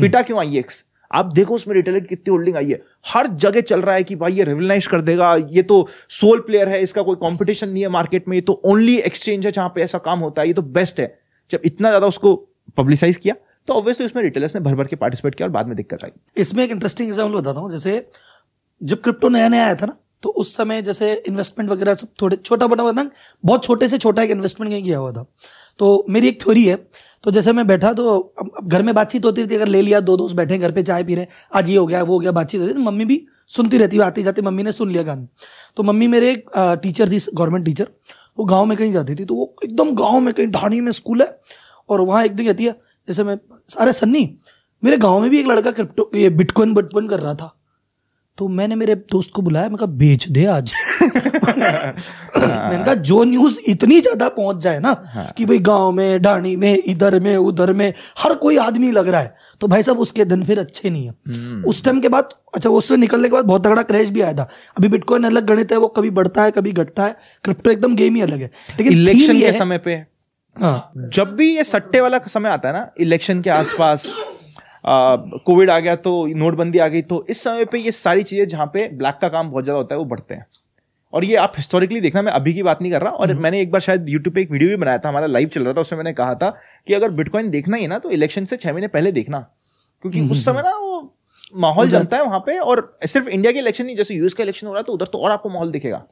पिटा क्यों आई एक्स आप देखो उसमें रिटेल कितनी होल्डिंग आई है हर जगह चल रहा है कि भाई ये रेवलनाइज कर देगा ये तो सोल प्लेयर है इसका कोई कॉम्पिटिशन नहीं है मार्केट में ये तो ओनली एक्सचेंज है जहां पे ऐसा काम होता है ये तो बेस्ट है जब इतना ज्यादा उसको पब्लिसाइज किया तो ऑब्वियसली उसमें रिटेलर्स ने भर भर के पार्टिसिपेट किया और बाद में दिक्कत आई इसमें एक इंटरेस्टिंग एग्जाम्पल बताता हूँ जैसे जब क्रिप्टो नया नया आया था ना तो उस समय जैसे इन्वेस्टमेंट वगैरह सब थोड़े छोटा हुआ ना बहुत छोटे से छोटा एक इन्वेस्टमेंट कहीं किया हुआ था तो मेरी एक थ्योरी है तो जैसे मैं बैठा तो अब, अब घर में बातचीत होती रहती अगर ले लिया दो दोस्त बैठे घर पे चाय पी रहे आज ये हो गया वो हो गया बातचीत होती तो मम्मी भी सुनती रहती आती जाती मम्मी ने सुन लिया गाने तो मम्मी मेरे एक टीचर थी गवर्नमेंट टीचर वो गाँव में कहीं जाती थी तो वो एकदम गाँव में कहीं ढाणी में स्कूल है और वहां एक दिन कहती है जैसे मैं अरे सन्नी मेरे गाँव में भी एक लड़का क्रिप्टो ये बिटकॉइन बटकॉइन कर रहा था तो मैंने मेरे दोस्त को बुलाया मैं कहा बेच दे आज मैंने कहा जो न्यूज इतनी ज्यादा पहुंच जाए ना हाँ। कि भाई गांव में ढाणी में इधर में उधर में हर कोई आदमी लग रहा है तो भाई साहब उसके दिन फिर अच्छे नहीं है हम्म। उस टाइम के बाद अच्छा उसमें निकलने के बाद बहुत तगड़ा क्रैश भी आया था अभी बिटकॉइन अलग गणित है वो कभी बढ़ता है कभी घटता है क्रिप्टो एकदम गेम ही अलग है लेकिन इलेक्शन के समय पे हाँ, जब भी ये सट्टे वाला समय आता है ना इलेक्शन के आसपास कोविड आ गया तो नोटबंदी आ गई तो इस समय पे ये सारी चीजें जहां पे ब्लैक का काम बहुत ज्यादा होता है वो बढ़ते हैं और ये आप हिस्टोरिकली देखना मैं अभी की बात नहीं कर रहा और हम्म। मैंने एक बार शायद यूट्यूब पे एक वीडियो भी बनाया था हमारा लाइव चल रहा था उसमें मैंने कहा था कि अगर बिटकॉइन देखना ही ना तो इलेक्शन से छह महीने पहले देखना क्योंकि हम्म, उस हम्म, समय ना वो माहौल जलता है वहां पे और सिर्फ इंडिया के इलेक्शन नहीं जैसे यूएस का इलेक्शन हो रहा है तो उधर तो और आपको माहौल दिखेगा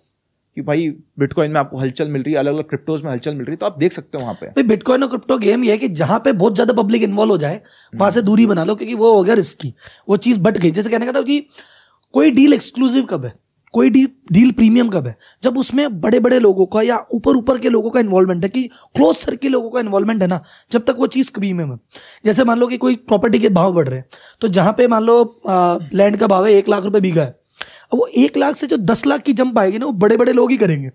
कि भाई बिटकॉइन में आपको हलचल मिल रही है अलग अलग क्रिप्टोज में हलचल मिल रही है तो आप देख सकते हो वहाँ पे भाई बिटकॉइन और क्रिप्टो गेम ये है कि जहाँ पे बहुत ज्यादा पब्लिक इन्वॉल्व हो जाए वहां से दूरी बना लो क्योंकि वो हो गया रिस्की वो चीज बट गई जैसे कहने का था कि कोई डील एक्सक्लूसिव कब है कोई डील डील प्रीमियम कब है जब उसमें बड़े बड़े लोगों का या ऊपर ऊपर के लोगों का इन्वॉल्वमेंट है कि क्लोज सर्किल लोगों का इन्वॉल्वमेंट है ना जब तक वो चीज़ प्रीमियम है जैसे मान लो कि कोई प्रॉपर्टी के भाव बढ़ रहे हैं तो जहाँ पे मान लो लैंड का भाव है एक लाख रुपए बीघा है अब वो एक लाख से जो दस लाख की जंप आएगी ना वो बड़े बड़े लोग ही करेंगे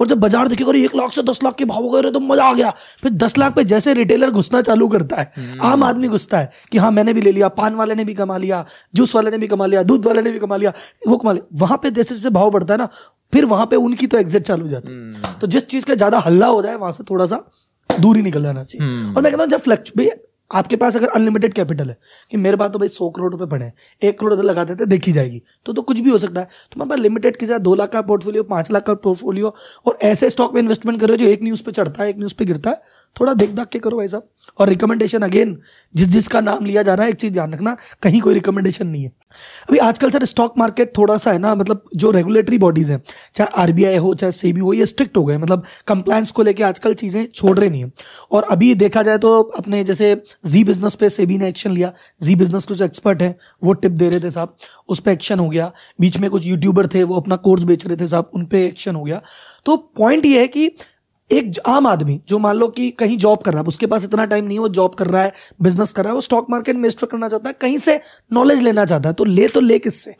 और जब बाजार देखेगा एक लाख से दस लाख के भाव गए तो मजा आ गया फिर दस लाख पे जैसे रिटेलर घुसना चालू करता है हम्म। आम आदमी घुसता है कि हाँ मैंने भी ले लिया पान वाले ने भी कमा लिया जूस वाले ने भी कमा लिया दूध वाले ने भी कमा लिया वो कमा लिया वहां पे जैसे जैसे भाव बढ़ता है ना फिर वहां पे उनकी तो एग्जिट चालू हो जाती है हम्म। तो जिस चीज का ज्यादा हल्ला हो जाए वहां से थोड़ा सा दूरी निकल जाना चाहिए हम्म। और मैं कहता हूँ जब फ्लक्चुएट आपके पास अगर अनलिमिटेड कैपिटल है कि मेरे पास तो भाई सौ करोड़ रुपए पड़े हैं एक करोड़ अगर लगा देते देखी जाएगी तो तो कुछ भी हो सकता है तुम्हारे पास लिमिटेड के साथ दो लाख का पोर्टफोलियो पांच लाख का पोर्टफोलियो और ऐसे स्टॉक में इन्वेस्टमेंट करो जो एक न्यूज़ पर चढ़ता है एक न्यूज़ पर गिरता है थोड़ा देख दाख के करो भाई साहब और रिकमेंडेशन अगेन जिस जिसका नाम लिया जा रहा है एक चीज़ ध्यान रखना कहीं कोई रिकमेंडेशन नहीं है अभी आजकल सर स्टॉक मार्केट थोड़ा सा है ना मतलब जो रेगुलेटरी बॉडीज़ हैं चाहे आरबीआई हो चाहे सेबी हो ये स्ट्रिक्ट हो गए मतलब कंप्लायंस को लेकर आजकल चीज़ें छोड़ रहे नहीं है और अभी देखा जाए तो अपने जैसे जी बिजनेस पे सेबी ने एक्शन लिया जी बिजनेस के जो एक्सपर्ट हैं वो टिप दे रहे थे साहब उस पर एक्शन हो गया बीच में कुछ यूट्यूबर थे वो अपना कोर्स बेच रहे थे साहब उन पर एक्शन हो गया तो पॉइंट ये है कि एक आम आदमी जो मान लो कि कहीं जॉब कर रहा है उसके पास इतना टाइम नहीं है वो जॉब कर रहा है बिजनेस कर रहा है वो स्टॉक मार्केट में इन्वेस्ट करना चाहता है कहीं से नॉलेज लेना चाहता है तो ले तो ले किससे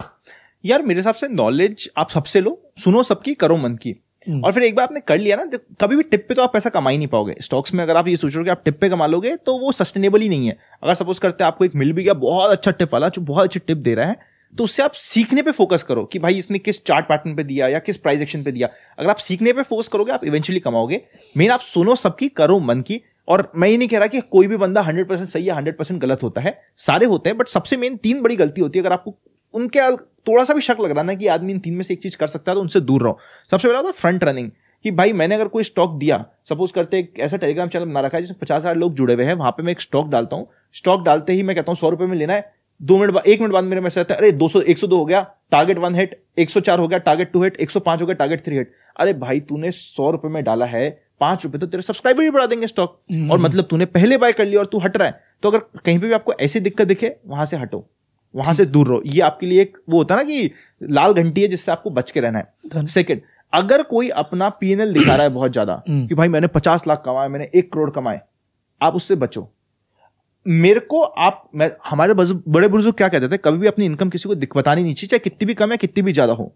यार मेरे हिसाब से नॉलेज आप सबसे लो सुनो सबकी करो मन की हम्म। और फिर एक बार आपने कर लिया ना कभी भी टिप पे तो आप पैसा कमा ही नहीं पाओगे स्टॉक्स में अगर आप ये सोच रहे हो कि आप टिप पे कमा लोगे तो वो सस्टेनेबल ही नहीं है अगर सपोज करते हैं आपको एक मिल भी गया बहुत अच्छा टिप वाला जो बहुत अच्छी टिप दे रहा है तो उससे आप सीखने पे फोकस करो कि भाई इसने किस चार्ट पैटर्न पे दिया या किस प्राइस एक्शन पे दिया अगर आप सीखने पे फोकस करोगे आप इवेंचुअली कमाओगे मेन आप सुनो सबकी करो मन की और मैं ये नहीं कह रहा कि कोई भी बंदा हंड्रेड परसेंट सही है हंड्रेड परसेंट गलत होता है सारे होते हैं बट सबसे मेन तीन बड़ी गलती होती है अगर आपको उनके थोड़ा सा भी शक लग रहा ना कि आदमी इन तीन में से एक चीज कर सकता है तो उनसे दूर रहो सबसे पहला होता है फ्रंट रनिंग कि भाई मैंने अगर कोई स्टॉक दिया सपोज करते एक ऐसा टेलीग्राम चैनल बना रखा है जिसमें पचास हजार लोग जुड़े हुए हैं वहां पे मैं एक स्टॉक डालता हूँ स्टॉक डालते ही मैं कहता हूँ सौ रुपये में लेना है दो मिनट बाद एक मिनट बाद मेरे मैसेज आता है अरे दो सौ एक सौ दो हो गया टारगेट वन हिट एक सौ चार हो गया टारगेट टू हिट एक सौ पांच हो गया टारगेट थ्री हिट अरे भाई तूने सौ रुपए में डाला है पांच रुपए तो तेरे सब्सक्राइबर भी बढ़ा देंगे स्टॉक हम्म। और मतलब तूने पहले बाय कर लिया और तू हट रहा है तो अगर कहीं पर भी आपको ऐसी दिक्कत दिखे वहां से हटो वहां से दूर रहो ये आपके लिए एक वो होता ना कि लाल घंटी है जिससे आपको बच के रहना है सेकेंड अगर कोई अपना पीएनएल दिखा रहा है बहुत ज्यादा हम्म। कि भाई मैंने पचास लाख कमाए मैंने एक करोड़ कमाए आप उससे बचो मेरे को आप मैं हमारे बड़े बुजुर्ग क्या कहते थे कभी भी अपनी इनकम किसी को बतानी नहीं चाहिए चाहे कितनी भी कम है कितनी भी ज्यादा हो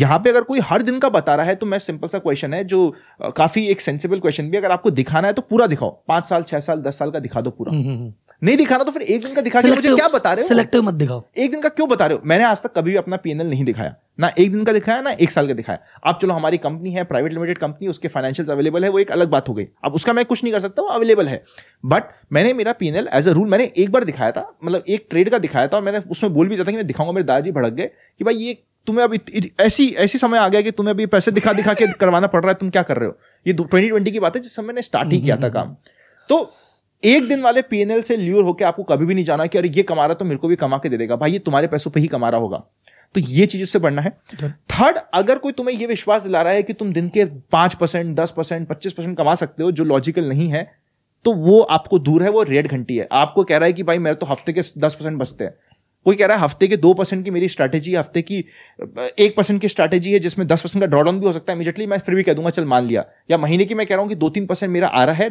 यहाँ पे अगर कोई हर दिन का बता रहा है तो मैं सिंपल सा क्वेश्चन है जो काफी एक सेंसिबल क्वेश्चन भी अगर आपको दिखाना है तो पूरा दिखाओ पांच साल छह साल दस साल का दिखा दो पूरा हम्म, हम्म, हम्म। नहीं दिखाना तो फिर एक दिन का दिखा मुझे क्या बता रहे हो सिलेक्टिव मत दिखाओ एक दिन का क्यों बता रहे हो मैंने आज तक कभी भी अपना पीएनएल नहीं दिखाया ना एक दिन का दिखाया ना एक साल का दिखाया अब चलो हमारी कंपनी है प्राइवेट लिमिटेड कंपनी उसके फाइनेंशियल अवेलेबल है वो एक अलग बात हो गई अब उसका मैं कुछ नहीं कर सकता वो अवेलेबल है बट मैंने मेरा पीएनएल एज अ रूल मैंने एक बार दिखाया था मतलब एक ट्रेड का दिखाया था और मैंने उसमें बोल भी दिया था कि मैं दिखाऊंगा मेरे दादाजी भड़क गए कि भाई ये तुम्हें अब ऐसी ऐसी समय आ गया कि तुम्हें अभी पैसे दिखा दिखा के करवाना पड़ रहा है तुम क्या कर रहे हो ये ट्वेंटी ट्वेंटी की बात है जिस समय ने स्टार्ट ही किया था हम्म, हम्म, काम हम्म, तो एक दिन वाले पीएनएल से ल्यूर होकर आपको कभी भी नहीं जाना कि अरे ये कमा रहा तो मेरे को भी कमा के दे देगा भाई ये तुम्हारे पैसों पर ही कमा रहा होगा तो ये चीज से बढ़ना है थर्ड अगर कोई तुम्हें यह विश्वास दिला रहा है कि तुम दिन के पांच परसेंट दस परसेंट पच्चीस परसेंट कमा सकते हो जो लॉजिकल नहीं है तो वो आपको दूर है वो रेड घंटी है आपको कह रहा है कि भाई मेरे तो हफ्ते के दस परसेंट बचते हैं कोई कह रहा है हफ्ते के दो परसेंट की मेरी स्ट्रैटेजी है हफ्ते की एक परसेंट की स्ट्रैटेजी है जिसमें दस परसेंट का ड्रॉडाउन भी हो सकता है इमीजिएटली मैं फिर भी कह दूंगा चल मान लिया या महीने की मैं कह रहा हूँ कि दो तीन परसेंट मेरा आ रहा है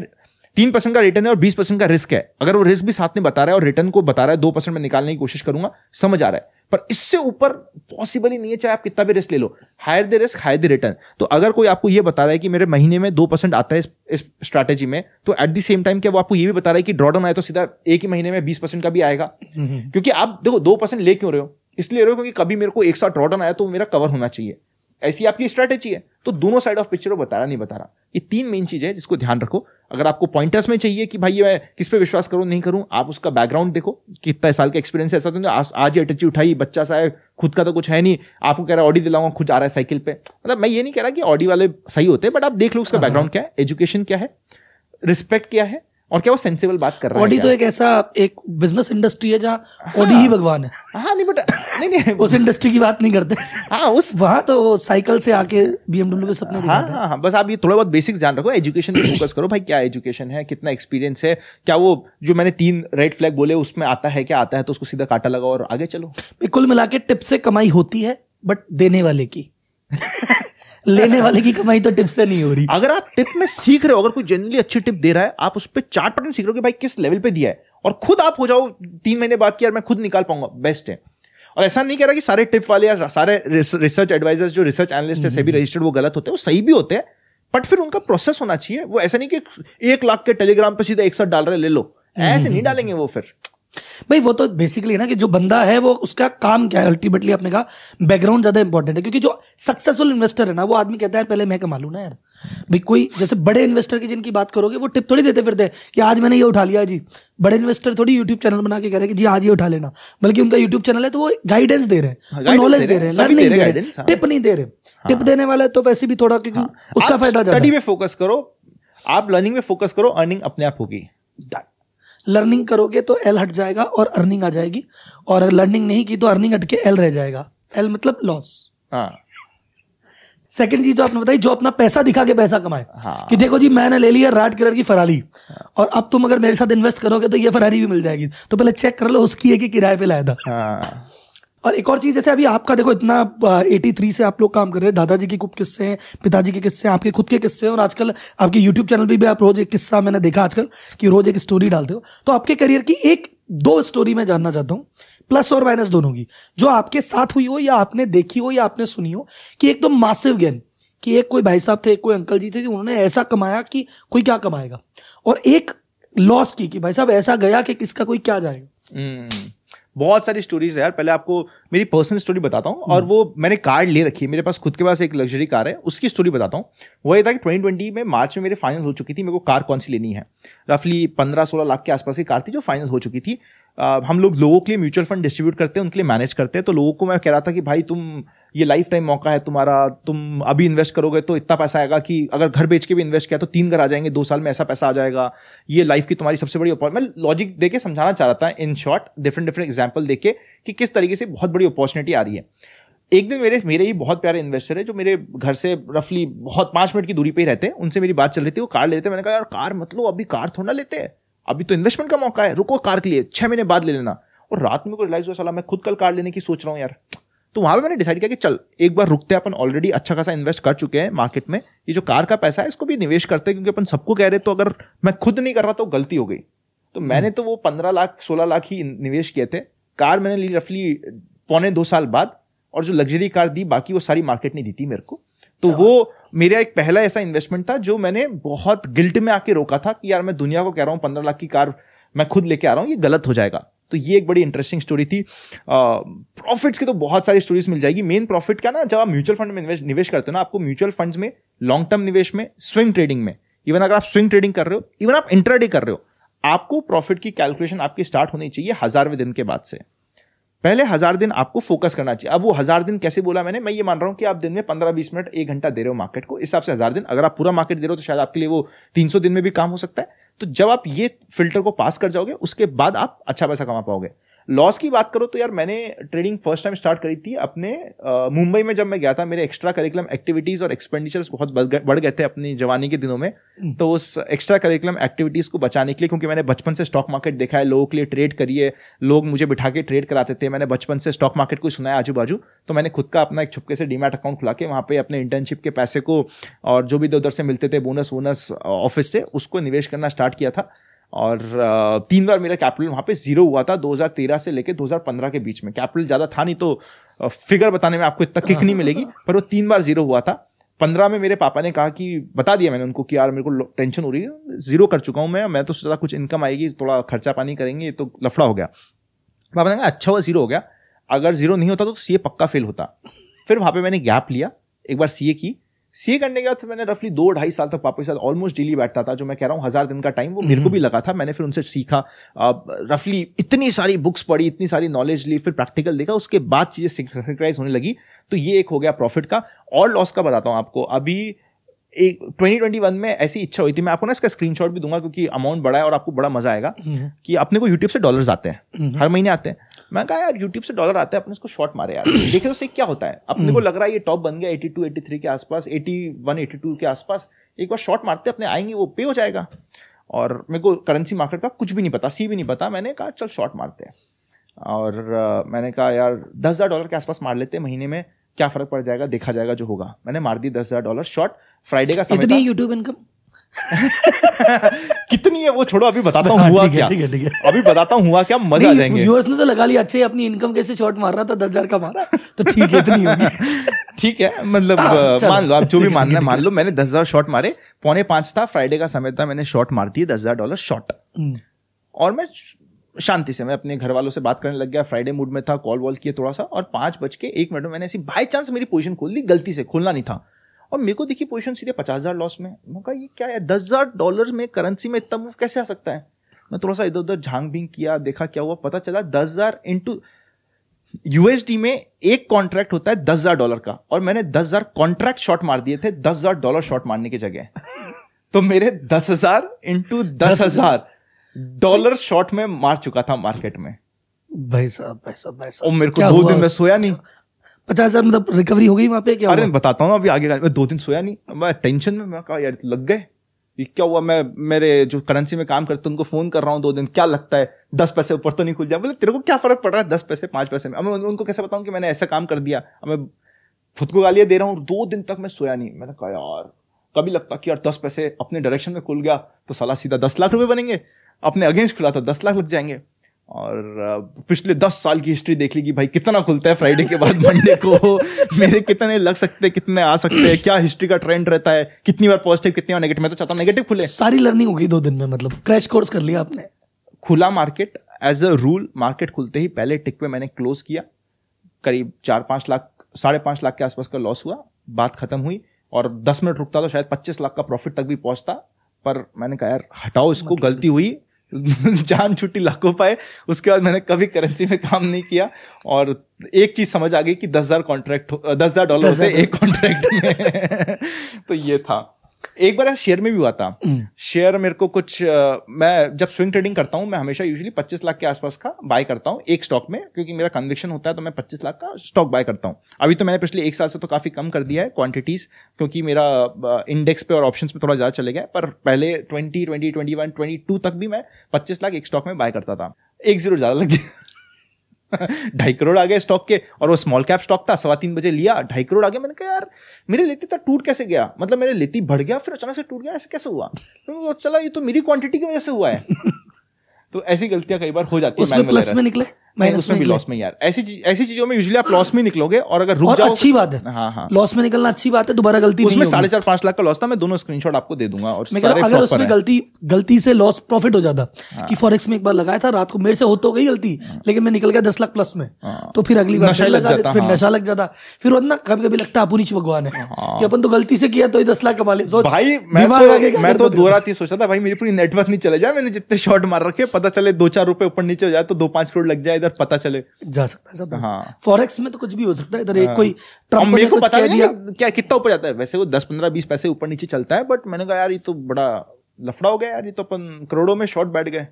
तीन परसेंट का रिटर्न है और बीस परसेंट का रिस्क है अगर वो रिस्क भी साथ में बता रहा है और रिटर्न को बता रहा है दो परसेंट में निकालने की कोशिश करूंगा समझ आ रहा है पर इससे ऊपर पॉसिबल ही नहीं है चाहे आप कितना भी रिस्क ले लो higher the risk higher the return तो अगर कोई आपको ये बता रहा है कि मेरे महीने में दो परसेंट आता है इस, स्ट्रैटेजी में तो एट द सेम टाइम क्या वो आपको ये भी बता रहा है कि ड्रॉडन आए तो सीधा एक ही महीने में बीस परसेंट का भी आएगा हम्म, हम्म। क्योंकि आप देखो दो परसेंट ले क्यों रहे हो इसलिए रहे हो क्योंकि कभी मेरे को एक साथ ड्रॉडन आया तो मेरा कवर होना चाहिए ऐसी आपकी स्ट्रैटेजी है तो दोनों साइड ऑफ पिक्चर को बता रहा नहीं बता रहा ये तीन मेन चीज़ है जिसको ध्यान रखो अगर आपको पॉइंटर्स में चाहिए कि भाई मैं किस पे विश्वास करूं नहीं करूँ आप उसका बैकग्राउंड देखो कितना साल का एक्सपीरियंस ऐसा तो आज आज अटची उठाई बच्चा सा है खुद का तो कुछ है नहीं आपको कह रहा है ऑडी दिलाऊंगा खुद आ रहा है साइकिल पे मतलब मैं ये नहीं कह रहा कि ऑडी वाले सही होते बट आप देख लो उसका बैकग्राउंड हाँ, हाँ। क्या है एजुकेशन क्या है रिस्पेक्ट क्या है और क्या वो सेंसिबल बात कर रहा है ऑडी तो एक ऐसा एक बिजनेस इंडस्ट्री है जहाँ ऑडी हाँ। ही भगवान है हाँ नहीं बट नहीं नहीं उस इंडस्ट्री की बात नहीं करते हाँ उस वहाँ तो साइकिल से आके बीएमडब्ल्यू के सपने हाँ हाँ हाँ बस आप ये थोड़ा बहुत बेसिक ध्यान रखो एजुकेशन पे फोकस करो भाई क्या एजुकेशन है कितना एक्सपीरियंस है क्या वो जो मैंने तीन रेड फ्लैग बोले उसमें आता है क्या आता है तो उसको सीधा काटा लगाओ और आगे चलो कुल मिला के टिप से कमाई होती है बट देने वाले की लेने वाले की कमाई तो टिप से नहीं हो रही अगर आप टिप में सीख रहे हो अगर कोई जनरली अच्छी टिप दे रहा है आप उस पर चार्ट पैटर्न सीख रहे हो कि भाई किस लेवल पे दिया है और खुद आप हो जाओ तीन महीने बाद की यार मैं खुद निकाल पाऊंगा बेस्ट है और ऐसा नहीं कह रहा कि सारे टिप वाले या सारे रिसर्च एडवाइजर्स जो रिसर्च एनालिस्ट है सभी रजिस्टर्ड हम्म। वो गलत होते हैं वो सही भी होते हैं बट फिर उनका प्रोसेस होना चाहिए वो ऐसा नहीं कि एक लाख के टेलीग्राम पर सीधा एक साथ डाल रहे ले लो ऐसे नहीं डालेंगे वो फिर भाई वो तो बेसिकली ना कि जो बंदा है वो उसका काम क्या है अल्टीमेटली आपने कहा बैकग्राउंड ज्यादा इंपॉर्टेंट है क्योंकि जो सक्सेसफुल इन्वेस्टर है ना वो आदमी कहता है पहले मैं कमा लू ना यार भाई कोई जैसे बड़े इन्वेस्टर की जिनकी बात करोगे वो टिप थोड़ी देते फिरते हैं कि आज मैंने ये उठा लिया जी बड़े इन्वेस्टर थोड़ी यूट्यूब चैनल बना के कह रहे हैं कि जी आज ये उठा लेना बल्कि उनका यूट्यूब चैनल है तो वो गाइडेंस दे रहे हैं नॉलेज हाँ, दे रहे हैं टिप हाँ। नहीं दे रहे टिप हाँ। देने वाला तो वैसे भी थोड़ा क्योंकि उसका फायदा फोकस करो आप लर्निंग में फोकस करो अर्निंग अपने आप होगी लर्निंग करोगे तो एल हट जाएगा और अर्निंग आ जाएगी और लर्निंग नहीं की तो अर्निंग हटके एल रह जाएगा एल मतलब लॉस सेकेंड चीज जो आपने बताई जो अपना पैसा दिखा के पैसा कमाए हाँ। कि देखो जी मैंने ले लिया रेड कलर की फरारी हाँ। और अब तुम अगर मेरे साथ इन्वेस्ट करोगे तो ये फरारी भी मिल जाएगी तो पहले चेक कर लो उसकी है कि किराए पे लाया था हाँ। और एक और चीज जैसे अभी आपका देखो इतना एटी थ्री से आप लोग काम कर रहे हैं दादाजी के कुछ किस्से हैं पिताजी के किस्से हैं आपके खुद के किस्से हैं और आजकल आपके यूट्यूब चैनल पर भी आप रोज एक किस्सा मैंने देखा आजकल कि रोज एक स्टोरी डालते हो तो आपके करियर की एक दो स्टोरी मैं जानना चाहता हूँ प्लस और माइनस दोनों की जो आपके साथ हुई हो या आपने देखी हो या आपने सुनी हो कि एक तो मासिव गेन कि एक कोई भाई साहब थे एक कोई अंकल जी थे कि उन्होंने ऐसा कमाया कि कोई क्या कमाएगा और एक लॉस की कि भाई साहब ऐसा गया कि किसका कोई क्या जाएगा हम्म। बहुत सारी स्टोरीज है यार पहले आपको मेरी पर्सनल स्टोरी बताता हूँ और हम्म। वो मैंने कार ले रखी है मेरे पास खुद के पास एक लग्जरी कार है उसकी स्टोरी बताता हूँ वो ये था कि ट्वेंटी ट्वेंटी में मार्च में मेरे फाइनल हो चुकी थी मेरे को कार कौन सी लेनी है रफली पंद्रह सोलह लाख के आसपास की कार थी जो फाइनल हो चुकी थी हम लोग लोगों के लिए म्यूचुअल फंड डिस्ट्रीब्यूट करते हैं उनके लिए मैनेज करते हैं तो लोगों को मैं कह रहा था कि भाई तुम ये लाइफ टाइम मौका है तुम्हारा तुम अभी इन्वेस्ट करोगे तो इतना पैसा आएगा कि अगर घर बेच के भी इन्वेस्ट किया तो तीन घर आ जाएंगे दो साल में ऐसा पैसा आ जाएगा ये लाइफ की तुम्हारी सबसे बड़ी अपॉर्चुनिटी मैं लॉजिक देके समझाना चाह रहा था in short different different example देके कि किस तरीके से बहुत बड़ी अपॉर्चुनिटी आ रही है एक दिन मेरे मेरे ही बहुत प्यारे इन्वेस्टर है जो मेरे घर से रफली बहुत पाँच मिनट की दूरी पर ही रहते हैं उनसे मेरी बात चल रही थी वो कार लेते मैंने कहा यार कार मतलब अभी कार थोड़ा लेते हैं अभी तो इन्वेस्टमेंट का मौका है रुको कार के लिए छह महीने बाद ले लेना और रात में को रिलाइज हुआ साला मैं खुद कल कार लेने की सोच रहा हूँ यार तो वहां पे मैंने डिसाइड किया कि चल एक बार रुकते हैं अपन ऑलरेडी अच्छा खासा इन्वेस्ट कर चुके हैं मार्केट में ये जो कार का पैसा है इसको भी निवेश करते हैं क्योंकि अपन सबको कह रहे तो अगर मैं खुद नहीं कर रहा तो गलती हो गई तो हम्म। मैंने तो वो पंद्रह लाख सोलह लाख ही निवेश किए थे कार मैंने ली रफली पौने दो साल बाद और जो लग्जरी कार दी बाकी वो सारी मार्केट ने दी थी मेरे को तो हाँ। वो मेरा एक पहला ऐसा इन्वेस्टमेंट था जो मैंने बहुत गिल्ट में आके रोका था कि यार मैं दुनिया को कह रहा हूँ पंद्रह लाख की कार मैं खुद लेके आ रहा हूँ ये गलत हो जाएगा तो ये एक बड़ी इंटरेस्टिंग स्टोरी थी प्रॉफिट्स की तो बहुत सारी स्टोरीज मिल जाएगी मेन प्रॉफिट क्या ना जब आप म्यूचुअल फंड में निवेश करते हो ना आपको म्यूचुअल फंड्स में लॉन्ग टर्म निवेश में स्विंग ट्रेडिंग में इवन अगर आप स्विंग ट्रेडिंग कर रहे हो इवन आप इंट्राडे कर रहे हो आपको प्रॉफिट की कैलकुलेशन आपकी स्टार्ट होनी चाहिए हजारवें दिन के बाद से पहले हजार दिन आपको फोकस करना चाहिए अब वो हजार दिन कैसे बोला मैंने मैं ये मान रहा हूं कि आप दिन में पंद्रह बीस मिनट एक घंटा दे रहे हो मार्केट को इस हिसाब से हजार दिन अगर आप पूरा मार्केट दे रहे हो तो शायद आपके लिए वो तीन सौ दिन में भी काम हो सकता है तो जब आप ये फिल्टर को पास कर जाओगे उसके बाद आप अच्छा पैसा कमा पाओगे लॉस की बात करो तो यार मैंने ट्रेडिंग फर्स्ट टाइम स्टार्ट करी थी अपने मुंबई में जब मैं गया था मेरे एक्स्ट्रा करिकुलम एक्टिविटीज और एक्सपेंडिचर्स बहुत बढ़ गए थे अपनी जवानी के दिनों में हम्म। तो उस एक्स्ट्रा करिकुलम एक्टिविटीज को बचाने के लिए क्योंकि मैंने बचपन से स्टॉक मार्केट देखा है लोगों के लिए ट्रेड करिए लोग मुझे बिठा के ट्रेड कराते थे मैंने बचपन से स्टॉक मार्केट को सुनाया आजू बाजू तो मैंने खुद का अपना एक छुपके से डीमैट अकाउंट खुला के वहाँ पे अपने इंटर्नशिप के पैसे को और जो भी इधर उधर से मिलते थे बोनस वोनस ऑफिस से उसको निवेश करना स्टार्ट किया था और तीन बार मेरा कैपिटल वहाँ पे जीरो हुआ था 2013 से लेके 2015 के बीच में कैपिटल ज़्यादा था नहीं तो फिगर बताने में आपको इतना किक नहीं मिलेगी पर वो तीन बार जीरो हुआ था पंद्रह में मेरे पापा ने कहा कि बता दिया मैंने उनको कि यार मेरे को टेंशन हो रही है जीरो कर चुका हूँ मैं मैं तो सोचा कुछ इनकम आएगी थोड़ा खर्चा पानी करेंगे तो लफड़ा हो गया पापा ने कहा अच्छा हुआ जीरो हो गया अगर जीरो नहीं होता तो सी पक्का फेल होता फिर वहाँ पर मैंने गैप लिया एक बार सी की सीए करने के बाद फिर मैंने रफली दो ढाई साल तक पापा के साथ ऑलमोस्ट डेली बैठता था जो मैं कह रहा हूँ हजार दिन का टाइम वो मेरे को भी हम्म। लगा था मैंने फिर उनसे सीखा रफली इतनी सारी बुक्स पढ़ी इतनी सारी नॉलेज ली फिर प्रैक्टिकल देखा उसके बाद चीज़ें सिंक्राइज होने लगी तो ये एक हो गया प्रॉफिट का और लॉस का बताता हूँ आपको अभी एक 2021 में ऐसी इच्छा हुई थी मैं आपको ना इसका स्क्रीनशॉट भी दूंगा क्योंकि अमाउंट बड़ा है और आपको बड़ा मजा आएगा हम्म। कि अपने को यूट्यूब से डॉलर्स आते हैं हम्म। हर महीने आते हैं मैं कहा यार यूट्यूब से डॉलर आता है अपने इसको शॉर्ट मारे यार देखे तो से क्या होता है अपने को हम्म। लग रहा है ये टॉप बन गया एटी टू एटी थ्री के आसपास एटी वन एटी टू के आसपास एक बार शॉर्ट मारते अपने आएंगे वो पे हो जाएगा और मेरे को करेंसी मार्केट का कुछ भी नहीं पता सी भी नहीं पता मैंने कहा चल शॉर्ट मारते हैं और मैंने कहा यार दस हज़ार डॉलर के आसपास मार लेते हैं महीने में क्या फ़र्क पड़ जाएगा देखा जाएगा जो होगा मैंने मार दी दस हज़ार डॉलर शॉर्ट फ्राइडे का समय इतनी यूट्यूब इनकम कितनी है वो छोड़ो अभी बताता हूँ हाँ, हुआ क्या अभी बताता हूँ हुआ क्या मजा आ जाएंगे व्यूअर्स ने तो लगा लिया अच्छे अपनी इनकम कैसे शॉर्ट मार रहा था दस हजार का मारा तो ठीक है इतनी होगी ठीक है मतलब हाँ, मान लो आप जो भी मानना है मान लो मैंने दस हजार शॉट मारे पौने पांच था फ्राइडे का समय था मैंने शॉट मार दिए दस हजार डॉलर शॉट हम्म। और मैं शांति से मैं अपने घर वालों से बात करने लग गया फ्राइडे मूड में था कॉल वॉल किया थोड़ा सा और पांच बज के एक मिनट में मैंने ऐसी बाई चांस मेरी पोजिशन खोल दी गलती से खोलना नहीं था और मेरे को देखिए पोजिशन सीधे पचास हज़ार लॉस में मैं कहा ये क्या है दस हज़ार डॉलर में करेंसी में इतना मूव कैसे आ सकता है मैं थोड़ा सा इधर उधर झांग भींग किया देखा क्या हुआ पता चला दस हज़ार इंटू यूएसडी में एक कॉन्ट्रैक्ट होता है दस हज़ार डॉलर का और मैंने दस हज़ार कॉन्ट्रैक्ट शॉर्ट मार दिए थे दस हज़ार डॉलर शॉर्ट मारने की जगह तो मेरे दस हज़ार इंटू दस हज़ार डॉलर शॉर्ट में मार चुका था मार्केट में भाई साहब भाई साहब भाई साहब मेरे को दो दिन में सोया नहीं पचास अच्छा, हज़ार मतलब रिकवरी हो गई वहाँ पे क्या अरे बताता हूँ अभी आगे मैं दो दिन सोया नहीं मैं टेंशन में मैं कहा यार लग गए ये क्या हुआ मैं मेरे जो करेंसी में काम करते उनको फोन कर रहा हूँ दो दिन क्या लगता है दस पैसे ऊपर तो नहीं खुल जाए बोले तेरे को क्या फर्क पड़ रहा है दस पैसे पाँच पैसे में अब मैं उनको कैसे बताऊँ कि मैंने ऐसा काम कर दिया अब मैं खुद को गालियाँ दे रहा हूँ दो दिन तक मैं सोया नहीं मैंने कहा यार कभी लगता कि यार दस पैसे अपने डायरेक्शन में खुल गया तो सलाह सीधा दस लाख रुपये बनेंगे अपने अगेंस्ट खुला था दस लाख लग जाएंगे और पिछले दस साल की हिस्ट्री देख ली कि भाई कितना खुलता है फ्राइडे के बाद मंडे को मेरे कितने लग सकते हैं कितने आ सकते हैं क्या हिस्ट्री का ट्रेंड रहता है कितनी बार पॉजिटिव कितनी बार नेगेटिव मैं तो चाहता हूँ नेगेटिव खुले सारी लर्निंग होगी दो दिन में मतलब क्रैश कोर्स कर लिया आपने खुला market as a rule market खुलते ही पहले टिक पे मैंने क्लोज किया करीब चार पाँच लाख साढ़े पाँच लाख के आसपास का लॉस हुआ बात खत्म हुई और दस मिनट रुकता तो शायद पच्चीस लाख का प्रॉफिट तक भी पहुंचता पर मैंने कहा यार हटाओ इसको मतलब गलती हुई जान छुट्टी लाखों पाए उसके बाद मैंने कभी करेंसी में काम नहीं किया और एक चीज समझ आ गई कि दस हजार कॉन्ट्रैक्ट दस हजार डॉलर एक कॉन्ट्रैक्ट में तो ये था एक बार शेयर में भी हुआ था शेयर हम्म। मेरे को कुछ मैं जब स्विंग ट्रेडिंग करता हूँ मैं हमेशा यूजली पच्चीस लाख के आसपास का बाय करता हूँ एक स्टॉक में क्योंकि मेरा कन्विक्शन होता है तो मैं पच्चीस लाख का स्टॉक बाय करता हूँ अभी तो मैंने पिछले एक साल से तो काफ़ी कम कर दिया है क्वांटिटीज़ क्योंकि मेरा इंडेक्स पे और ऑप्शन पे थोड़ा ज़्यादा चले गया पर पहले twenty twenty twenty one twenty two तक भी मैं पच्चीस लाख एक स्टॉक में बाय करता था एक जीरो ज़्यादा लग गया ढाई करोड़ आ गए स्टॉक के और वो स्मॉल कैप स्टॉक था सवा तीन बजे लिया ढाई करोड़ आ गया मैंने कहा यार मेरे लेती था तो टूट कैसे गया मतलब मेरे लेती बढ़ गया फिर अचानक से टूट गया ऐसे कैसे हुआ तो चला ये तो मेरी क्वांटिटी की वजह से हुआ है तो ऐसी गलतियां कई बार हो जाती है उसमें प्लस में निकले माइनस उसमें भी लॉस में यार ऐसी ऐसी चीजों में यूजली आप लॉस में निकलोगे और अगर रुक और जाओ अच्छी बात है हाँ हाँ लॉस में निकलना अच्छी बात है दोबारा गलती उसमें साढ़े चार पांच लाख का लॉस था मैं दोनों स्क्रीनशॉट आपको दे दूंगा और मैं अगर उसमें गलती गलती से लॉस प्रॉफिट हो जाता हाँ। कि फॉरेक्स में एक बार लगाया था रात को मेरे से हो तो गई गलती हाँ। लेकिन मैं निकल गया दस लाख प्लस में हाँ। तो फिर अगली बार नशा लग जाता फिर हाँ। नशा लग जाता फिर ना कभी कभी लगता है अपुनीच भगवान है कि अपन तो गलती से किया तो दस लाख कमा ले भाई मैं तो, तो दो रात ही सोचा था भाई मेरी पूरी नेटवर्क नहीं चले जाए मैंने जितने शॉर्ट मार रखे पता चले दो चार रुपए ऊपर नीचे हो जाए तो दो पांच करोड़ लग जाए इधर पता चले जा सकता है हाँ फॉरेक्स में तो कुछ भी हो सकता है इधर एक हाँ। कोई को पता क्या कितना ऊपर जाता है वैसे वो दस पंद्रह बीस पैसे ऊपर नीचे चलता है बट मैंने कहा यार ये तो बड़ा लफड़ा हो गया यार ये तो अपन करोड़ों में शॉर्ट बैठ गए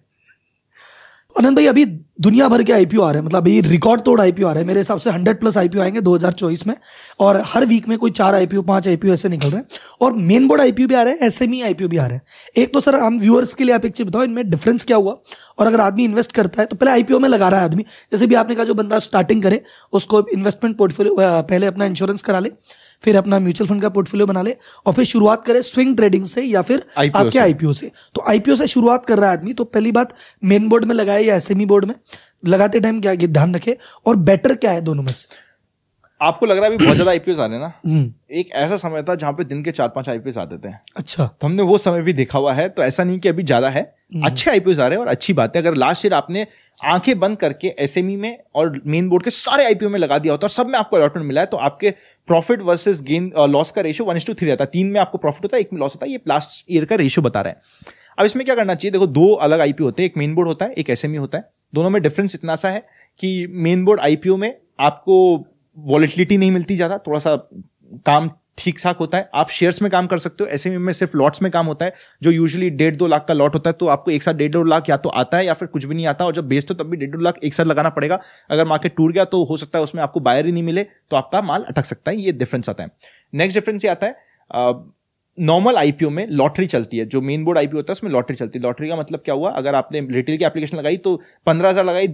अनंत भाई अभी दुनिया भर के आईपीओ आ रहे हैं मतलब अभी रिकॉर्ड तोड़ आईपीओ आ रहे हैं मेरे हिसाब से हंड्रेड प्लस आईपीओ आएंगे 2024 में और हर वीक में कोई चार आईपीओ पांच आईपीओ ऐसे निकल रहे हैं और मेन बोर्ड आईपीओ भी आ रहे हैं एसएमई आईपीओ e भी आ रहे हैं एक तो सर हम व्यूअर्स के लिए आप एक चीज बताओ इनमें डिफरेंस क्या हुआ और अगर आदमी इन्वेस्ट करता है तो पहले आईपीओ में लगा रहा है आदमी जैसे भी आपने कहा जो बंदा स्टार्टिंग करे उसको इन्वेस्टमेंट पोर्टफोलियो पहले अपना इंश्योरेंस करा ले फिर अपना म्यूचुअल फंड का पोर्टफोलियो बना ले और फिर शुरुआत करे स्विंग ट्रेडिंग से या फिर IPO आपके आईपीओ से तो आईपीओ से शुरुआत कर रहा है आदमी तो पहली बात मेन बोर्ड में लगाए या एसएमई बोर्ड e में लगाते टाइम क्या ध्यान रखे और बेटर क्या है दोनों में से आपको लग रहा है अभी बहुत ज्यादा आईपीओ आ रहे ना हम्म। एक ऐसा समय था जहां पे दिन के चार पांच आईपीओ आते थे अच्छा तो हमने वो समय भी देखा हुआ है तो ऐसा नहीं कि अभी ज्यादा है हम्म। अच्छे आईपीओ आ रहे हैं और अच्छी बात है अगर लास्ट ईयर आपने आंखें बंद करके एस e में और मेन बोर्ड के सारे आईपीओ में लगा दिया होता है सब में आपको अलॉटमेंट मिला है तो आपके प्रॉफिट वर्सेस गेन लॉस का रेशियो वन टू थ्री रहता है तीन में आपको प्रॉफिट होता है एक में लॉस होता है ये लास्ट ईयर का रेशियो बता रहा है अब इसमें क्या करना चाहिए देखो दो अलग आईपीओ होते हैं एक मेन बोर्ड होता है एक एस e होता है दोनों में डिफरेंस इतना सा है कि मेन बोर्ड आईपीओ में आपको वॉलिटिलिटी नहीं मिलती ज़्यादा थोड़ा सा काम ठीक ठाक होता है आप शेयर्स में काम कर सकते हो ऐसे e में सिर्फ लॉट्स में काम होता है जो यूजुअली डेढ़ दो लाख का लॉट होता है तो आपको एक साथ डेढ़ दो लाख या तो आता है या फिर कुछ भी नहीं आता और जब बेचते हो तब भी डेढ़ दो लाख एक साथ लगाना पड़ेगा अगर मार्केट टूट गया तो हो सकता है उसमें आपको बायर ही नहीं मिले तो आपका माल अटक सकता है ये डिफरेंस आता है नेक्स्ट डिफरेंस ये आता है नॉर्मल आईपीओ में लॉटरी चलती है जो मेन बोर्ड आईपीओ होता है उसमें लॉटरी चलती है लॉटरी का मतलब क्या हुआ अगर आपने रिटेल की एप्लीकेशन लगाई तो पंद्रह हज़ार लगाई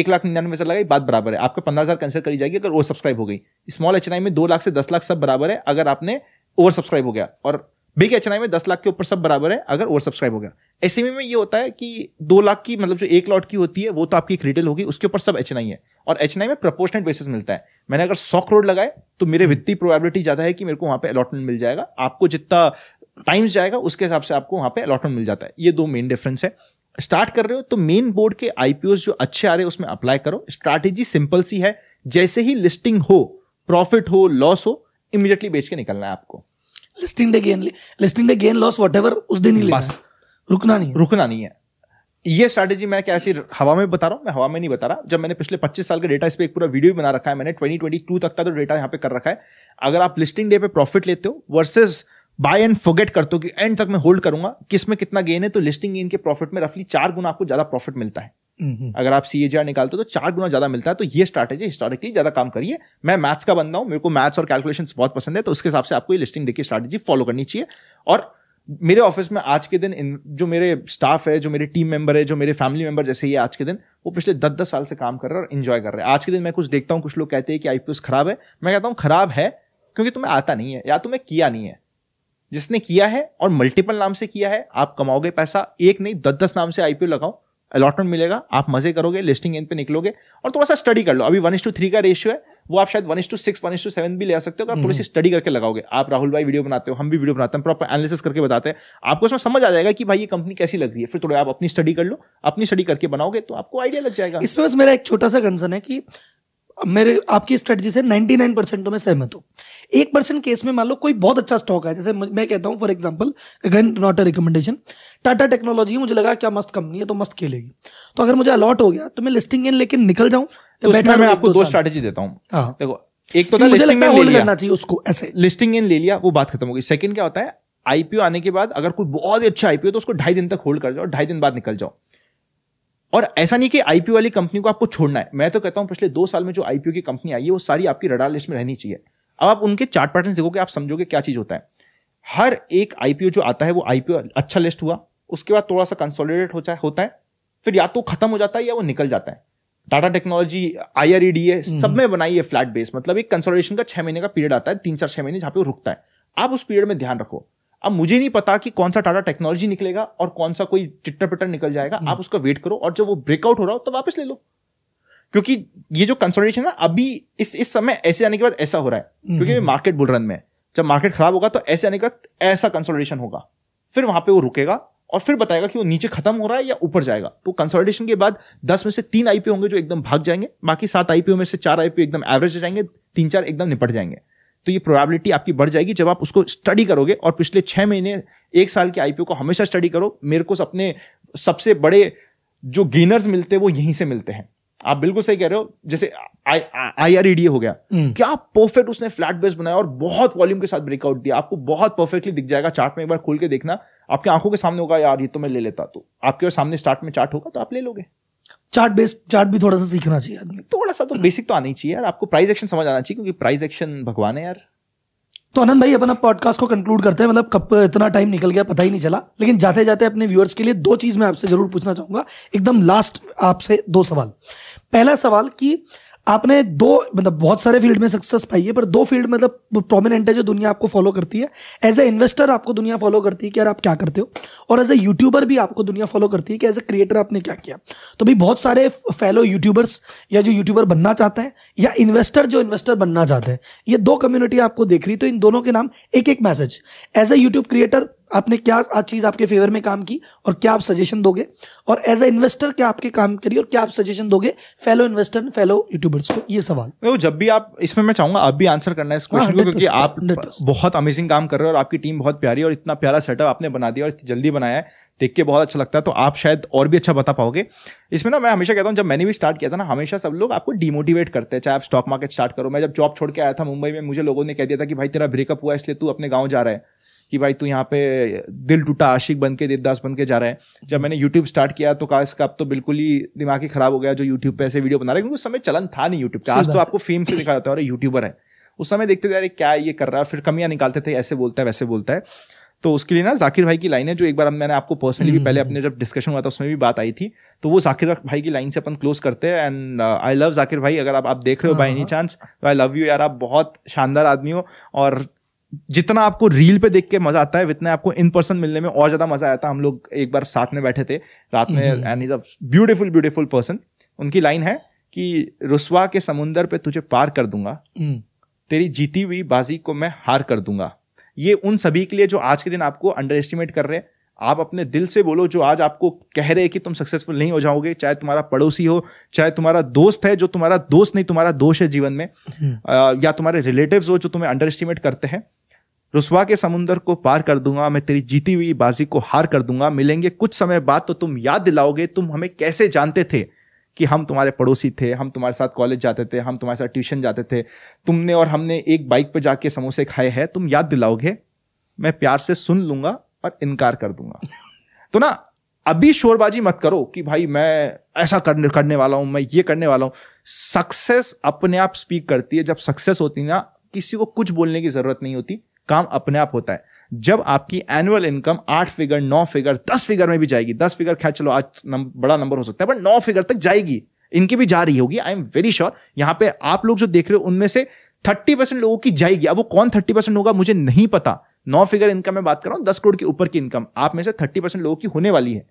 एक लाख निन्यानवे हज़ार लगाई बात बराबर है आपका पंद्रह हज़ार कंसिडर करी जाएगी अगर ओवर सब्सक्राइब हो गई स्मॉल एच में दो लाख से दस लाख सब बराबर है अगर आपने ओवर सब्सक्राइब हो गया और बिग एच में दस लाख के ऊपर सब बराबर है अगर ओवर सब्सक्राइब हो गया एस में ये होता है कि दो लाख की मतलब जो एक लॉट की होती है वो तो आपकी रिटेल होगी उसके ऊपर सब एच है और एच में प्रपोर्शनेट बेसिस मिलता है मैंने अगर सौ करोड़ लगाए तो मेरे वित्तीय प्रोबेबिलिटी ज्यादा है कि मेरे को वहां पे अलॉटमेंट मिल जाएगा आपको जितना टाइम्स जाएगा उसके हिसाब से आपको वहां पे अलॉटमेंट मिल जाता है ये दो मेन डिफरेंस है स्टार्ट कर रहे हो तो मेन बोर्ड के आईपीओ जो अच्छे आ रहे हैं उसमें अप्लाई करो स्ट्रैटेजी सिंपल सी है जैसे ही लिस्टिंग हो प्रॉफिट हो लॉस हो इमीडिएटली बेच के निकलना है आपको listing day gain listing day gain loss what उस दिन ही बस रुकना नहीं रुकना नहीं है ये स्ट्रैटेजी मैं क्या ऐसी हवा में बता रहा हूँ मैं हवा में नहीं बता रहा जब मैंने पिछले 25 साल का डेटा इस पर एक पूरा वीडियो भी बना रखा है मैंने 2022 तक का तो डेटा यहाँ पे कर रखा है अगर आप लिस्टिंग डे पे प्रॉफिट लेते हो वर्सेस बाय एंड फोगेट करते हो कि एंड तक मैं होल्ड करूंगा किस में कितना गेन है तो लिस्टिंग गेन के प्रॉफिट में रफली चार गुना आपको ज्यादा प्रॉफिट मिलता है अगर आप सी ए निकालते हो तो चार गुना ज्यादा मिलता है तो ये स्ट्रैटेजी हिस्टोरिकली ज्यादा काम करिए मैं मैथ्स का बंदा हूं मेरे को मैथ्स और कैलकुलेशन बहुत पसंद है तो उसके हिसाब से आपको ये लिस्टिंग देखिए स्ट्रैटेजी फॉलो करनी चाहिए और मेरे ऑफिस में आज के दिन इन, जो मेरे स्टाफ है जो मेरे टीम मेंबर है जो मेरे फैमिली मेंबर जैसे ही आज के दिन वो पिछले दस दस साल से काम कर रहे हैं और इन्जॉय कर रहे हैं आज के दिन मैं कुछ देखता हूँ कुछ लोग कहते हैं कि आई खराब है मैं कहता हूँ खराब है क्योंकि तुम्हें आता नहीं है या तुम्हें किया नहीं है जिसने किया है और मल्टीपल नाम से किया है आप कमाओगे पैसा एक नहीं दस दस नाम से आईपीओ लगाओ अलॉटमेंट मिलेगा आप मजे करोगे लिस्टिंग एंड पे निकलोगे और थोड़ा सा स्टडी कर लो अभी वन टू थ्री का रेशियो है वो आप शायद one two six one two seven भी ले सकते हो आप थोड़ी सी स्टडी हम्म। करके लगाओगे आप राहुल भाई वीडियो बनाते हो हम भी वीडियो बनाते हैं प्रॉपर एनालिसिस करके बताते हैं आपको उसमें समझ आ जाएगा कि भाई ये कंपनी कैसी लग रही है फिर थोड़ा आप अपनी स्टडी कर लो अपनी स्टडी करके बनाओगे तो आपको आइडिया लग जाएगा इसमें बस मेरा एक छोटा सा कंसर्न है कि मेरे आपकी स्ट्रेटजी से 99 परसेंट तो मैं सहमत हूँ एक परसेंट केस में मान लो कोई बहुत अच्छा स्टॉक है जैसे मैं कहता हूँ for example again not a recommendation Tata technology मुझे लगा क्या मस्त कंपनी है तो मस्त खेलेगी तो अगर मुझे अलॉट हो गया तो मैं लिस्टिंग इन लेकिन निकल जाऊँ तो बैठा मैं आपको तो दो स्ट्रेटेजी देता हूँ हाँ। देखो एक तो लिस्टिंग में होल्ड करना चाहिए उसको ऐसे लिस्टिंग इन ले लिया वो बात खत्म हो गई सेकंड क्या होता है आईपीओ आने के बाद अगर कोई बहुत ही अच्छा आईपीओ तो उसको ढाई दिन तक होल्ड कर जाओ ढाई दिन बाद निकल जाओ और ऐसा नहीं कि आईपीओ वाली कंपनी को आपको छोड़ना है मैं तो कहता हूं पिछले दो साल में जो आईपीओ की कंपनी आई है वो सारी आपकी रडार लिस्ट में रहनी चाहिए अब आप उनके चार्ट पैटर्न देखोगे आप समझोगे क्या चीज होता है हर एक आईपीओ जो आता है वो आईपीओ अच्छा लिस्ट हुआ उसके बाद थोड़ा सा कंसोलिडेट होता है होता है फिर या तो खत्म हो जाता है या वो निकल जाता है टाटा टेक्नोलॉजी आई आर सब में बनाई है फ्लैट बेस मतलब एक कंसोलिडेशन का छह महीने का पीरियड आता है तीन चार छह महीने जहां पे रुकता है आप उस पीरियड में ध्यान रखो अब मुझे नहीं पता कि कौन सा टाटा टेक्नोलॉजी निकलेगा और कौन सा कोई चिट्टर पिटर निकल जाएगा हम्म। आप उसका वेट करो और जब वो ब्रेकआउट हो रहा हो तो वापस ले लो क्योंकि ये जो कंसोलिडेशन है अभी इस इस समय ऐसे आने के बाद ऐसा हो रहा है हम्म, क्योंकि मार्केट बुल रन में जब मार्केट खराब होगा तो ऐसे आने के बाद ऐसा कंसोलिडेशन होगा फिर वहां पे वो रुकेगा और फिर बताएगा कि वो नीचे खत्म हो रहा है या ऊपर जाएगा तो कंसोलिडेशन के बाद दस में से तीन आईपीओ होंगे जो एकदम भाग जाएंगे बाकी सात आईपीओ में से चार आईपीओ एकदम एवरेज जाएंगे तीन चार एकदम निपट जाएंगे तो ये प्रोबेबिलिटी आपकी बढ़ जाएगी जब आप उसको स्टडी करोगे और पिछले छह महीने एक साल के आईपीओ को हमेशा स्टडी करो मेरे को अपने सबसे बड़े जो गेनर्स मिलते हैं वो यहीं से मिलते हैं आप बिल्कुल सही कह रहे हो जैसे आई आर e हो गया हम्म। क्या परफेक्ट उसने फ्लैट बेस बनाया और बहुत वॉल्यूम के साथ ब्रेकआउट दिया आपको बहुत परफेक्टली दिख जाएगा चार्ट में एक बार खोल के देखना आपकी आंखों के सामने होगा यार ये तो मैं ले लेता तो आपके सामने स्टार्ट में चार्ट होगा तो आप ले लोगे चार्ट बेस चार्ट भी थोड़ा सा सीखना चाहिए आदमी थोड़ा सा तो बेसिक तो आना ही चाहिए यार आपको प्राइस एक्शन समझ आना चाहिए क्योंकि प्राइस एक्शन भगवान है यार तो अनंत भाई अपना पॉडकास्ट को कंक्लूड करते हैं मतलब कब इतना टाइम निकल गया पता ही नहीं चला लेकिन जाते जाते अपने व्यूअर्स के लिए दो चीज मैं आपसे जरूर पूछना चाहूंगा एकदम लास्ट आपसे दो सवाल पहला सवाल कि आपने दो मतलब बहुत सारे फील्ड में सक्सेस पाई है पर दो फील्ड मतलब प्रोमिनेंट है जो दुनिया आपको फॉलो करती है एज ए इन्वेस्टर आपको दुनिया फॉलो करती है कि यार आप क्या करते हो और एज ए यूट्यूबर भी आपको दुनिया फॉलो करती है कि एज ए क्रिएटर आपने क्या किया तो भाई बहुत सारे फेलो यूट्यूबर्स या जो यूट्यूबर बनना चाहते हैं या इन्वेस्टर जो इन्वेस्टर बनना चाहते हैं ये दो कम्युनिटी आपको देख रही तो इन दोनों के नाम एक एक message as a YouTube creator आपने क्या आज चीज आपके फेवर में काम की और क्या आप सजेशन दोगे और एज अ इन्वेस्टर क्या आपके काम करिए और क्या आप सजेशन दोगे फेलो इन्वेस्टर फेलो यूट्यूबर्स को ये सवाल तो जब भी आप इसमें मैं चाहूंगा आप भी आंसर करना है इस क्वेश्चन हाँ, को क्योंकि आप बहुत अमेजिंग काम कर रहे हो और आपकी टीम बहुत प्यारी और इतना प्यारा सेटअप आपने बना दिया और जल्दी बनाया है देख के बहुत अच्छा लगता है तो आप शायद और भी अच्छा बता पाओगे इसमें ना मैं हमेशा कहता हूँ जब मैंने भी स्टार्ट किया था ना हमेशा सब लोग आपको डिमोटिवेट करते हैं चाहे आप स्टॉक मार्केट स्टार्ट करो मैं जब जॉब छोड़ के आया था मुंबई में मुझे लोगों ने कह दिया था कि भाई तेरा ब्रेकअप हुआ इसलिए तू अपने गाँव जा रहा है कि भाई तू यहाँ पे दिल टूटा आशिक बन के देवदास बन के जा रहा है जब मैंने यूट्यूब स्टार्ट किया तो कहा इसका अब तो बिल्कुल ही दिमाग ही खराब हो गया जो यूट्यूब पे ऐसे वीडियो बना रहे क्योंकि उस समय चलन था नहीं यूट्यूब आज तो आपको फेम से दिखा जाता है और यूट्यूबर है उस समय देखते थे अरे क्या ये कर रहा है फिर कमियाँ निकालते थे ऐसे बोलता है वैसे बोलता है तो उसके लिए ना जाकिर भाई की लाइन है जो एक बार मैंने आपको पर्सनली भी हम्म, पहले हम्म, अपने हम्म। जब डिस्कशन हुआ था उसमें भी बात आई थी तो वो जाकिर भाई की लाइन से अपन क्लोज करते हैं एंड आई लव जाकिर भाई अगर आप आप देख रहे हो बाई एनी चांस तो आई लव यू यार आप बहुत शानदार आदमी हो और जितना आपको रील पे देख के मजा आता है इतना आपको इन पर्सन मिलने में और ज्यादा मजा आया था हम लोग एक बार साथ में बैठे थे रात में and is a beautiful beautiful person उनकी लाइन है कि रुसवा के समुन्दर पे तुझे पार कर दूंगा हम्म। तेरी जीती हुई बाजी को मैं हार कर दूंगा ये उन सभी के लिए जो आज के दिन आपको अंडर एस्टिमेट कर रहे हैं आप अपने दिल से बोलो जो आज आपको कह रहे हैं कि तुम सक्सेसफुल नहीं हो जाओगे चाहे तुम्हारा पड़ोसी हो चाहे तुम्हारा दोस्त है जो तुम्हारा दोस्त नहीं तुम्हारा दोष है जीवन में आ, हम्म। या तुम्हारे रिलेटिव्स हो जो तुम्हें अंडर एस्टिमेट करते हैं रुसवा के समुंदर को पार कर दूंगा मैं तेरी जीती हुई बाजी को हार कर दूंगा मिलेंगे कुछ समय बाद तो तुम याद दिलाओगे तुम हमें कैसे जानते थे कि हम तुम्हारे पड़ोसी थे हम तुम्हारे साथ कॉलेज जाते थे हम तुम्हारे साथ ट्यूशन जाते थे तुमने और हमने एक बाइक पर जाके समोसे खाए हैं तुम याद दिलाओगे मैं प्यार से सुन लूंगा और इनकार कर दूंगा तो ना अभी शोरबाजी मत करो कि भाई मैं ऐसा करने करने वाला हूं मैं ये करने वाला हूं सक्सेस अपने आप स्पीक करती है जब सक्सेस होती है ना किसी को कुछ बोलने की जरूरत नहीं होती काम अपने आप होता है जब आपकी एनुअल इनकम आठ फिगर नौ फिगर दस फिगर में भी जाएगी दस फिगर खैर चलो आज नम, बड़ा नंबर हो सकता है बट नौ फिगर तक जाएगी इनकी भी जा रही होगी आई एम वेरी श्योर यहां पे आप लोग जो देख रहे हो उनमें से थर्टी परसेंट लोगों की जाएगी अब वो कौन थर्टी परसेंट होगा मुझे नहीं पता नौ फिगर इनकम में बात कर रहा हूं दस करोड़ के ऊपर की इनकम आप में से थर्टी परसेंट लोगों की होने वाली है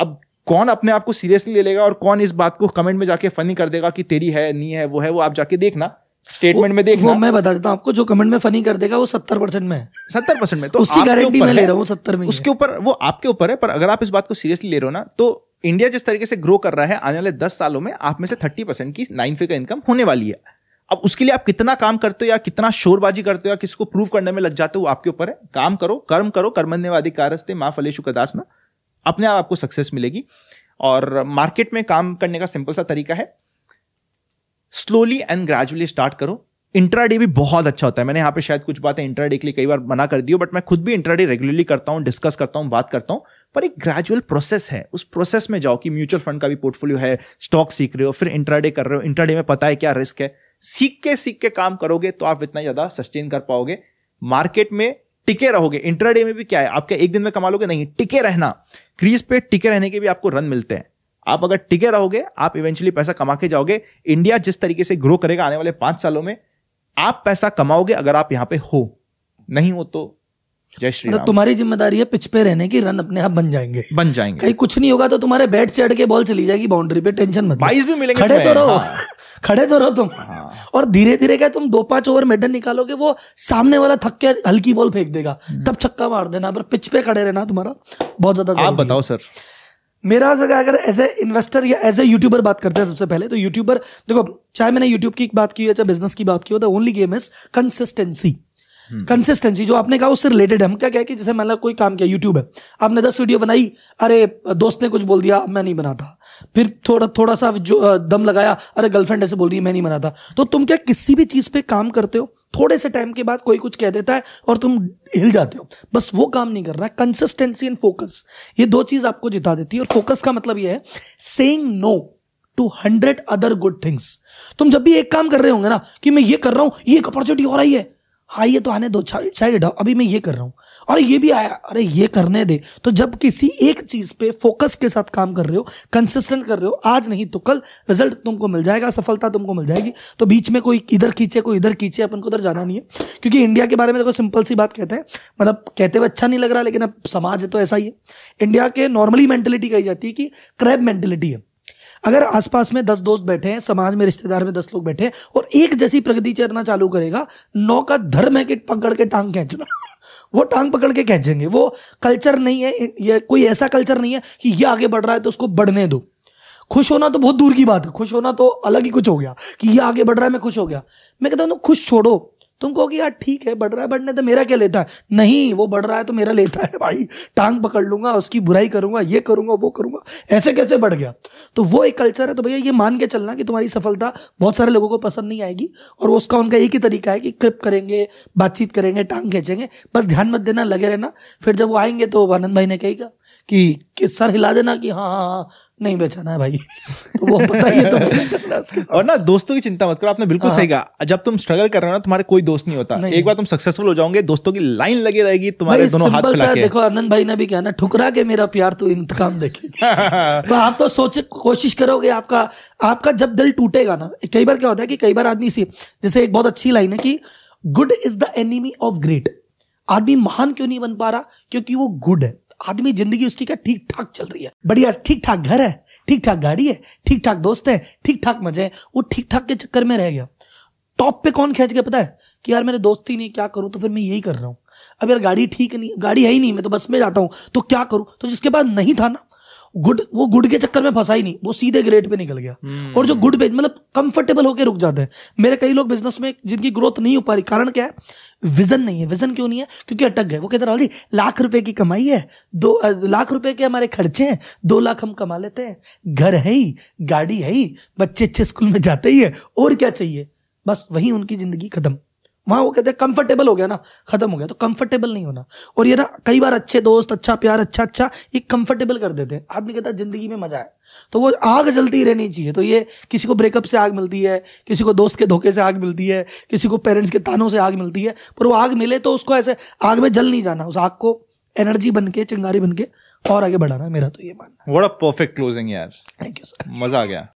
अब कौन अपने आप को सीरियसली ले लेगा और कौन इस बात को कमेंट में जाके फनी कर देगा कि तेरी है नहीं है वो है वो आप जाके देखना स्टेटमेंट में देख वो मैं बता देता हूँ आपको जो कमेंट में फनी कर देगा वो सत्तर परसेंट में सत्तर परसेंट में तो उसकी गारंटी मैं ले रहा हूँ सत्तर में उसके ऊपर वो आपके ऊपर है पर अगर आप इस बात को सीरियसली ले रहे हो ना तो इंडिया जिस तरीके से ग्रो कर रहा है आने वाले दस सालों में आप में से थर्टी परसेंट की नाइन फिगर इनकम होने वाली है अब उसके लिए आप कितना काम करते हो या कितना शोरबाजी करते हो या किसको प्रूव करने में लग जाते हो आपके ऊपर है काम करो कर्म करो कर्मन्यवादी कारस्ते माँ फलेशु कदास ना अपने आप आपको सक्सेस मिलेगी और मार्केट में काम करने का सिंपल सा तरीका है स्लोली एंड ग्रेजुअली स्टार्ट करो इंट्राडे भी बहुत अच्छा होता है मैंने यहाँ पे शायद कुछ बातें इंट्राडे के लिए कई बार मना कर दी हो बट मैं खुद भी इंट्राडे रेगुलरली करता हूँ डिस्कस करता हूँ बात करता हूँ पर एक ग्रेजुअल प्रोसेस है उस प्रोसेस में जाओ कि म्यूचुअल फंड का भी पोर्टफोलियो है स्टॉक सीख रहे हो फिर इंट्राडे कर रहे हो इंट्राडे में पता है क्या रिस्क है सीख के सीख के काम करोगे तो आप इतना ज्यादा सस्टेन कर पाओगे मार्केट में टिके रहोगे इंट्राडे में भी क्या है आपके एक दिन में कमा लोगे नहीं टिके रहना क्रीज पे टिके रहने के भी आपको रन मिलते हैं आप अगर टिके रहोगे आप इवेंचुअली पैसा कमा के जाओगे इंडिया जिस तरीके से ग्रो करेगा आने वाले पांच सालों में आप पैसा कमाओगे अगर आप यहाँ पे हो नहीं हो तो जय श्री मतलब तुम्हारी जिम्मेदारी है पिच पे रहने की रन अपने आप बन जाएंगे बन जाएंगे कहीं कुछ नहीं होगा तो तुम्हारे बैट से के बॉल चली जाएगी बाउंड्री पे टेंशन मत बाईस भी मिलेंगे खड़े तो रहो हाँ। खड़े तो रहो तुम हाँ। और धीरे धीरे क्या तुम दो पांच ओवर मेडल निकालोगे वो सामने वाला थक के हल्की बॉल फेंक देगा हम्म। तब छक्का मार देना पर पिच पे खड़े रहना तुम्हारा बहुत ज्यादा आप बताओ सर मेरा अगर एज ए इन्वेस्टर या एज ए यूट्यूबर बात करते हैं सबसे पहले तो यूट्यूबर देखो चाहे मैंने यूट्यूब की बात की हो चाहे बिजनेस की बात की हो the only game is consistency consistency जो आपने कहा उससे रिलेटेड है हम क्या क्या कि जैसे मैंने कोई काम किया यूट्यूब है आपने दस वीडियो बनाई अरे दोस्त ने कुछ बोल दिया मैं नहीं बनाता फिर थोड़ा थोड़ा सा जो दम लगाया अरे गर्लफ्रेंड ऐसे बोल रही है मैं नहीं बनाता तो तुम क्या किसी भी चीज पे काम करते हो थोड़े से टाइम के बाद कोई कुछ कह देता है और तुम हिल जाते हो बस वो काम नहीं करना कंसिस्टेंसी एंड फोकस ये दो चीज आपको जिता देती है और फोकस का मतलब ये है saying no to hundred other good things तुम जब भी एक काम कर रहे होंगे ना कि मैं ये कर रहा हूं ये एक अपॉर्चुनिटी हो रही है हाँ ये तो आने दो साइड हो अभी मैं ये कर रहा हूँ अरे ये भी आया अरे ये करने दे तो जब किसी एक चीज पे फोकस के साथ काम कर रहे हो कंसिस्टेंट कर रहे हो आज नहीं तो कल रिजल्ट तुमको मिल जाएगा सफलता तुमको मिल जाएगी तो बीच में कोई इधर खींचे कोई इधर खींचे अपन को उधर जाना नहीं है क्योंकि इंडिया के बारे में देखो सिंपल सी बात कहते हैं मतलब कहते हुए अच्छा नहीं लग रहा लेकिन अब समाज है तो ऐसा ही है इंडिया के नॉर्मली मेंटेलिटी कही जाती है कि क्रैब मेंटेलिटी है अगर आसपास में दस दोस्त बैठे हैं समाज में रिश्तेदार में दस लोग बैठे हैं और एक जैसी प्रगति चरना चालू करेगा नौ का धर्म है कि पकड़ के टांग खेचना वो टांग पकड़ के खेचेंगे वो कल्चर नहीं है ये कोई ऐसा कल्चर नहीं है कि ये आगे बढ़ रहा है तो उसको बढ़ने दो खुश होना तो बहुत दूर की बात है खुश होना तो अलग ही कुछ हो गया कि ये आगे बढ़ रहा है मैं खुश हो गया मैं कहता हूँ खुश छोड़ो तुम कहो कि यार ठीक है बढ़ रहा है बढ़ने तो मेरा क्या लेता है नहीं वो बढ़ रहा है तो मेरा लेता है भाई टांग पकड़ लूंगा उसकी बुराई करूंगा ये करूंगा वो करूंगा ऐसे कैसे बढ़ गया तो वो एक कल्चर है तो भैया ये मान के चलना कि तुम्हारी सफलता बहुत सारे लोगों को पसंद नहीं आएगी और उसका उनका एक ही तरीका है कि क्रिप करेंगे बातचीत करेंगे टांग खींचेंगे बस ध्यान मत देना लगे रहना फिर जब वो आएंगे तो आनंद भाई ने कहेगा कि कि सर हिला देना कि हाँ, हाँ हाँ नहीं बेचाना है भाई तो वो पता ही है तो और ना दोस्तों की चिंता मत करो आपने बिल्कुल हाँ, सही हाँ। कहा जब तुम स्ट्रगल कर रहे हो ना तुम्हारे कोई दोस्त नहीं होता नहीं। एक बार तुम सक्सेसफुल हो जाओगे दोस्तों की लाइन लगी रहेगी तुम्हारे दोनों हाथ फैला के देखो आनंद भाई ने भी कहा ना ठुकरा के मेरा प्यार तो इंतकाम देखे तो आप तो सोच कोशिश करोगे आपका आपका जब दिल टूटेगा ना कई बार क्या होता है कि कई बार आदमी से जैसे एक बहुत अच्छी लाइन है कि good is the enemy of great आदमी महान क्यों नहीं बन पा रहा क्योंकि वो गुड है आदमी जिंदगी उसकी क्या ठीक ठाक चल रही है बढ़िया ठीक ठाक घर है ठीक ठाक गाड़ी है ठीक ठाक दोस्त है ठीक ठाक मजे है वो ठीक ठाक के चक्कर में रह गया टॉप पे कौन खेच गया पता है कि यार मेरे दोस्त ही नहीं क्या करूं तो फिर मैं यही कर रहा हूं अब यार गाड़ी ठीक नहीं गाड़ी है ही नहीं मैं तो बस में जाता हूं तो क्या करूं तो जिसके पास नहीं था ना गुड वो गुड के चक्कर में फंसा ही नहीं वो सीधे ग्रेड पे निकल गया हम्म। और जो गुड पे मतलब कंफर्टेबल होकर रुक जाते हैं मेरे कई लोग बिजनेस में जिनकी ग्रोथ नहीं हो पा रही कारण क्या है विजन नहीं है विजन क्यों नहीं है क्योंकि अटक गए वो कहते राहुल जी लाख रुपए की कमाई है दो लाख रुपए के हमारे खर्चे हैं दो लाख हम कमा लेते हैं घर है ही गाड़ी है ही बच्चे अच्छे स्कूल में जाते ही है और क्या चाहिए बस वही उनकी जिंदगी खत्म वहाँ वो कहते हैं कंफर्टेबल हो गया ना खत्म हो गया तो कंफर्टेबल नहीं होना और ये ना कई बार अच्छे दोस्त अच्छा प्यार अच्छा अच्छा ये कंफर्टेबल कर देते हैं आदमी कहता है जिंदगी में मजा है तो वो आग जलती ही रहनी चाहिए तो ये किसी को ब्रेकअप से आग मिलती है किसी को दोस्त के धोखे से आग मिलती है किसी को पेरेंट्स के तानों से आग मिलती है पर वो आग मिले तो उसको ऐसे आग में जल नहीं जाना उस आग को एनर्जी बन के चिंगारी बन के और आगे बढ़ाना मेरा तो ये मानना बड़ा परफेक्ट क्लोजिंग यार थैंक यू सर मजा आ गया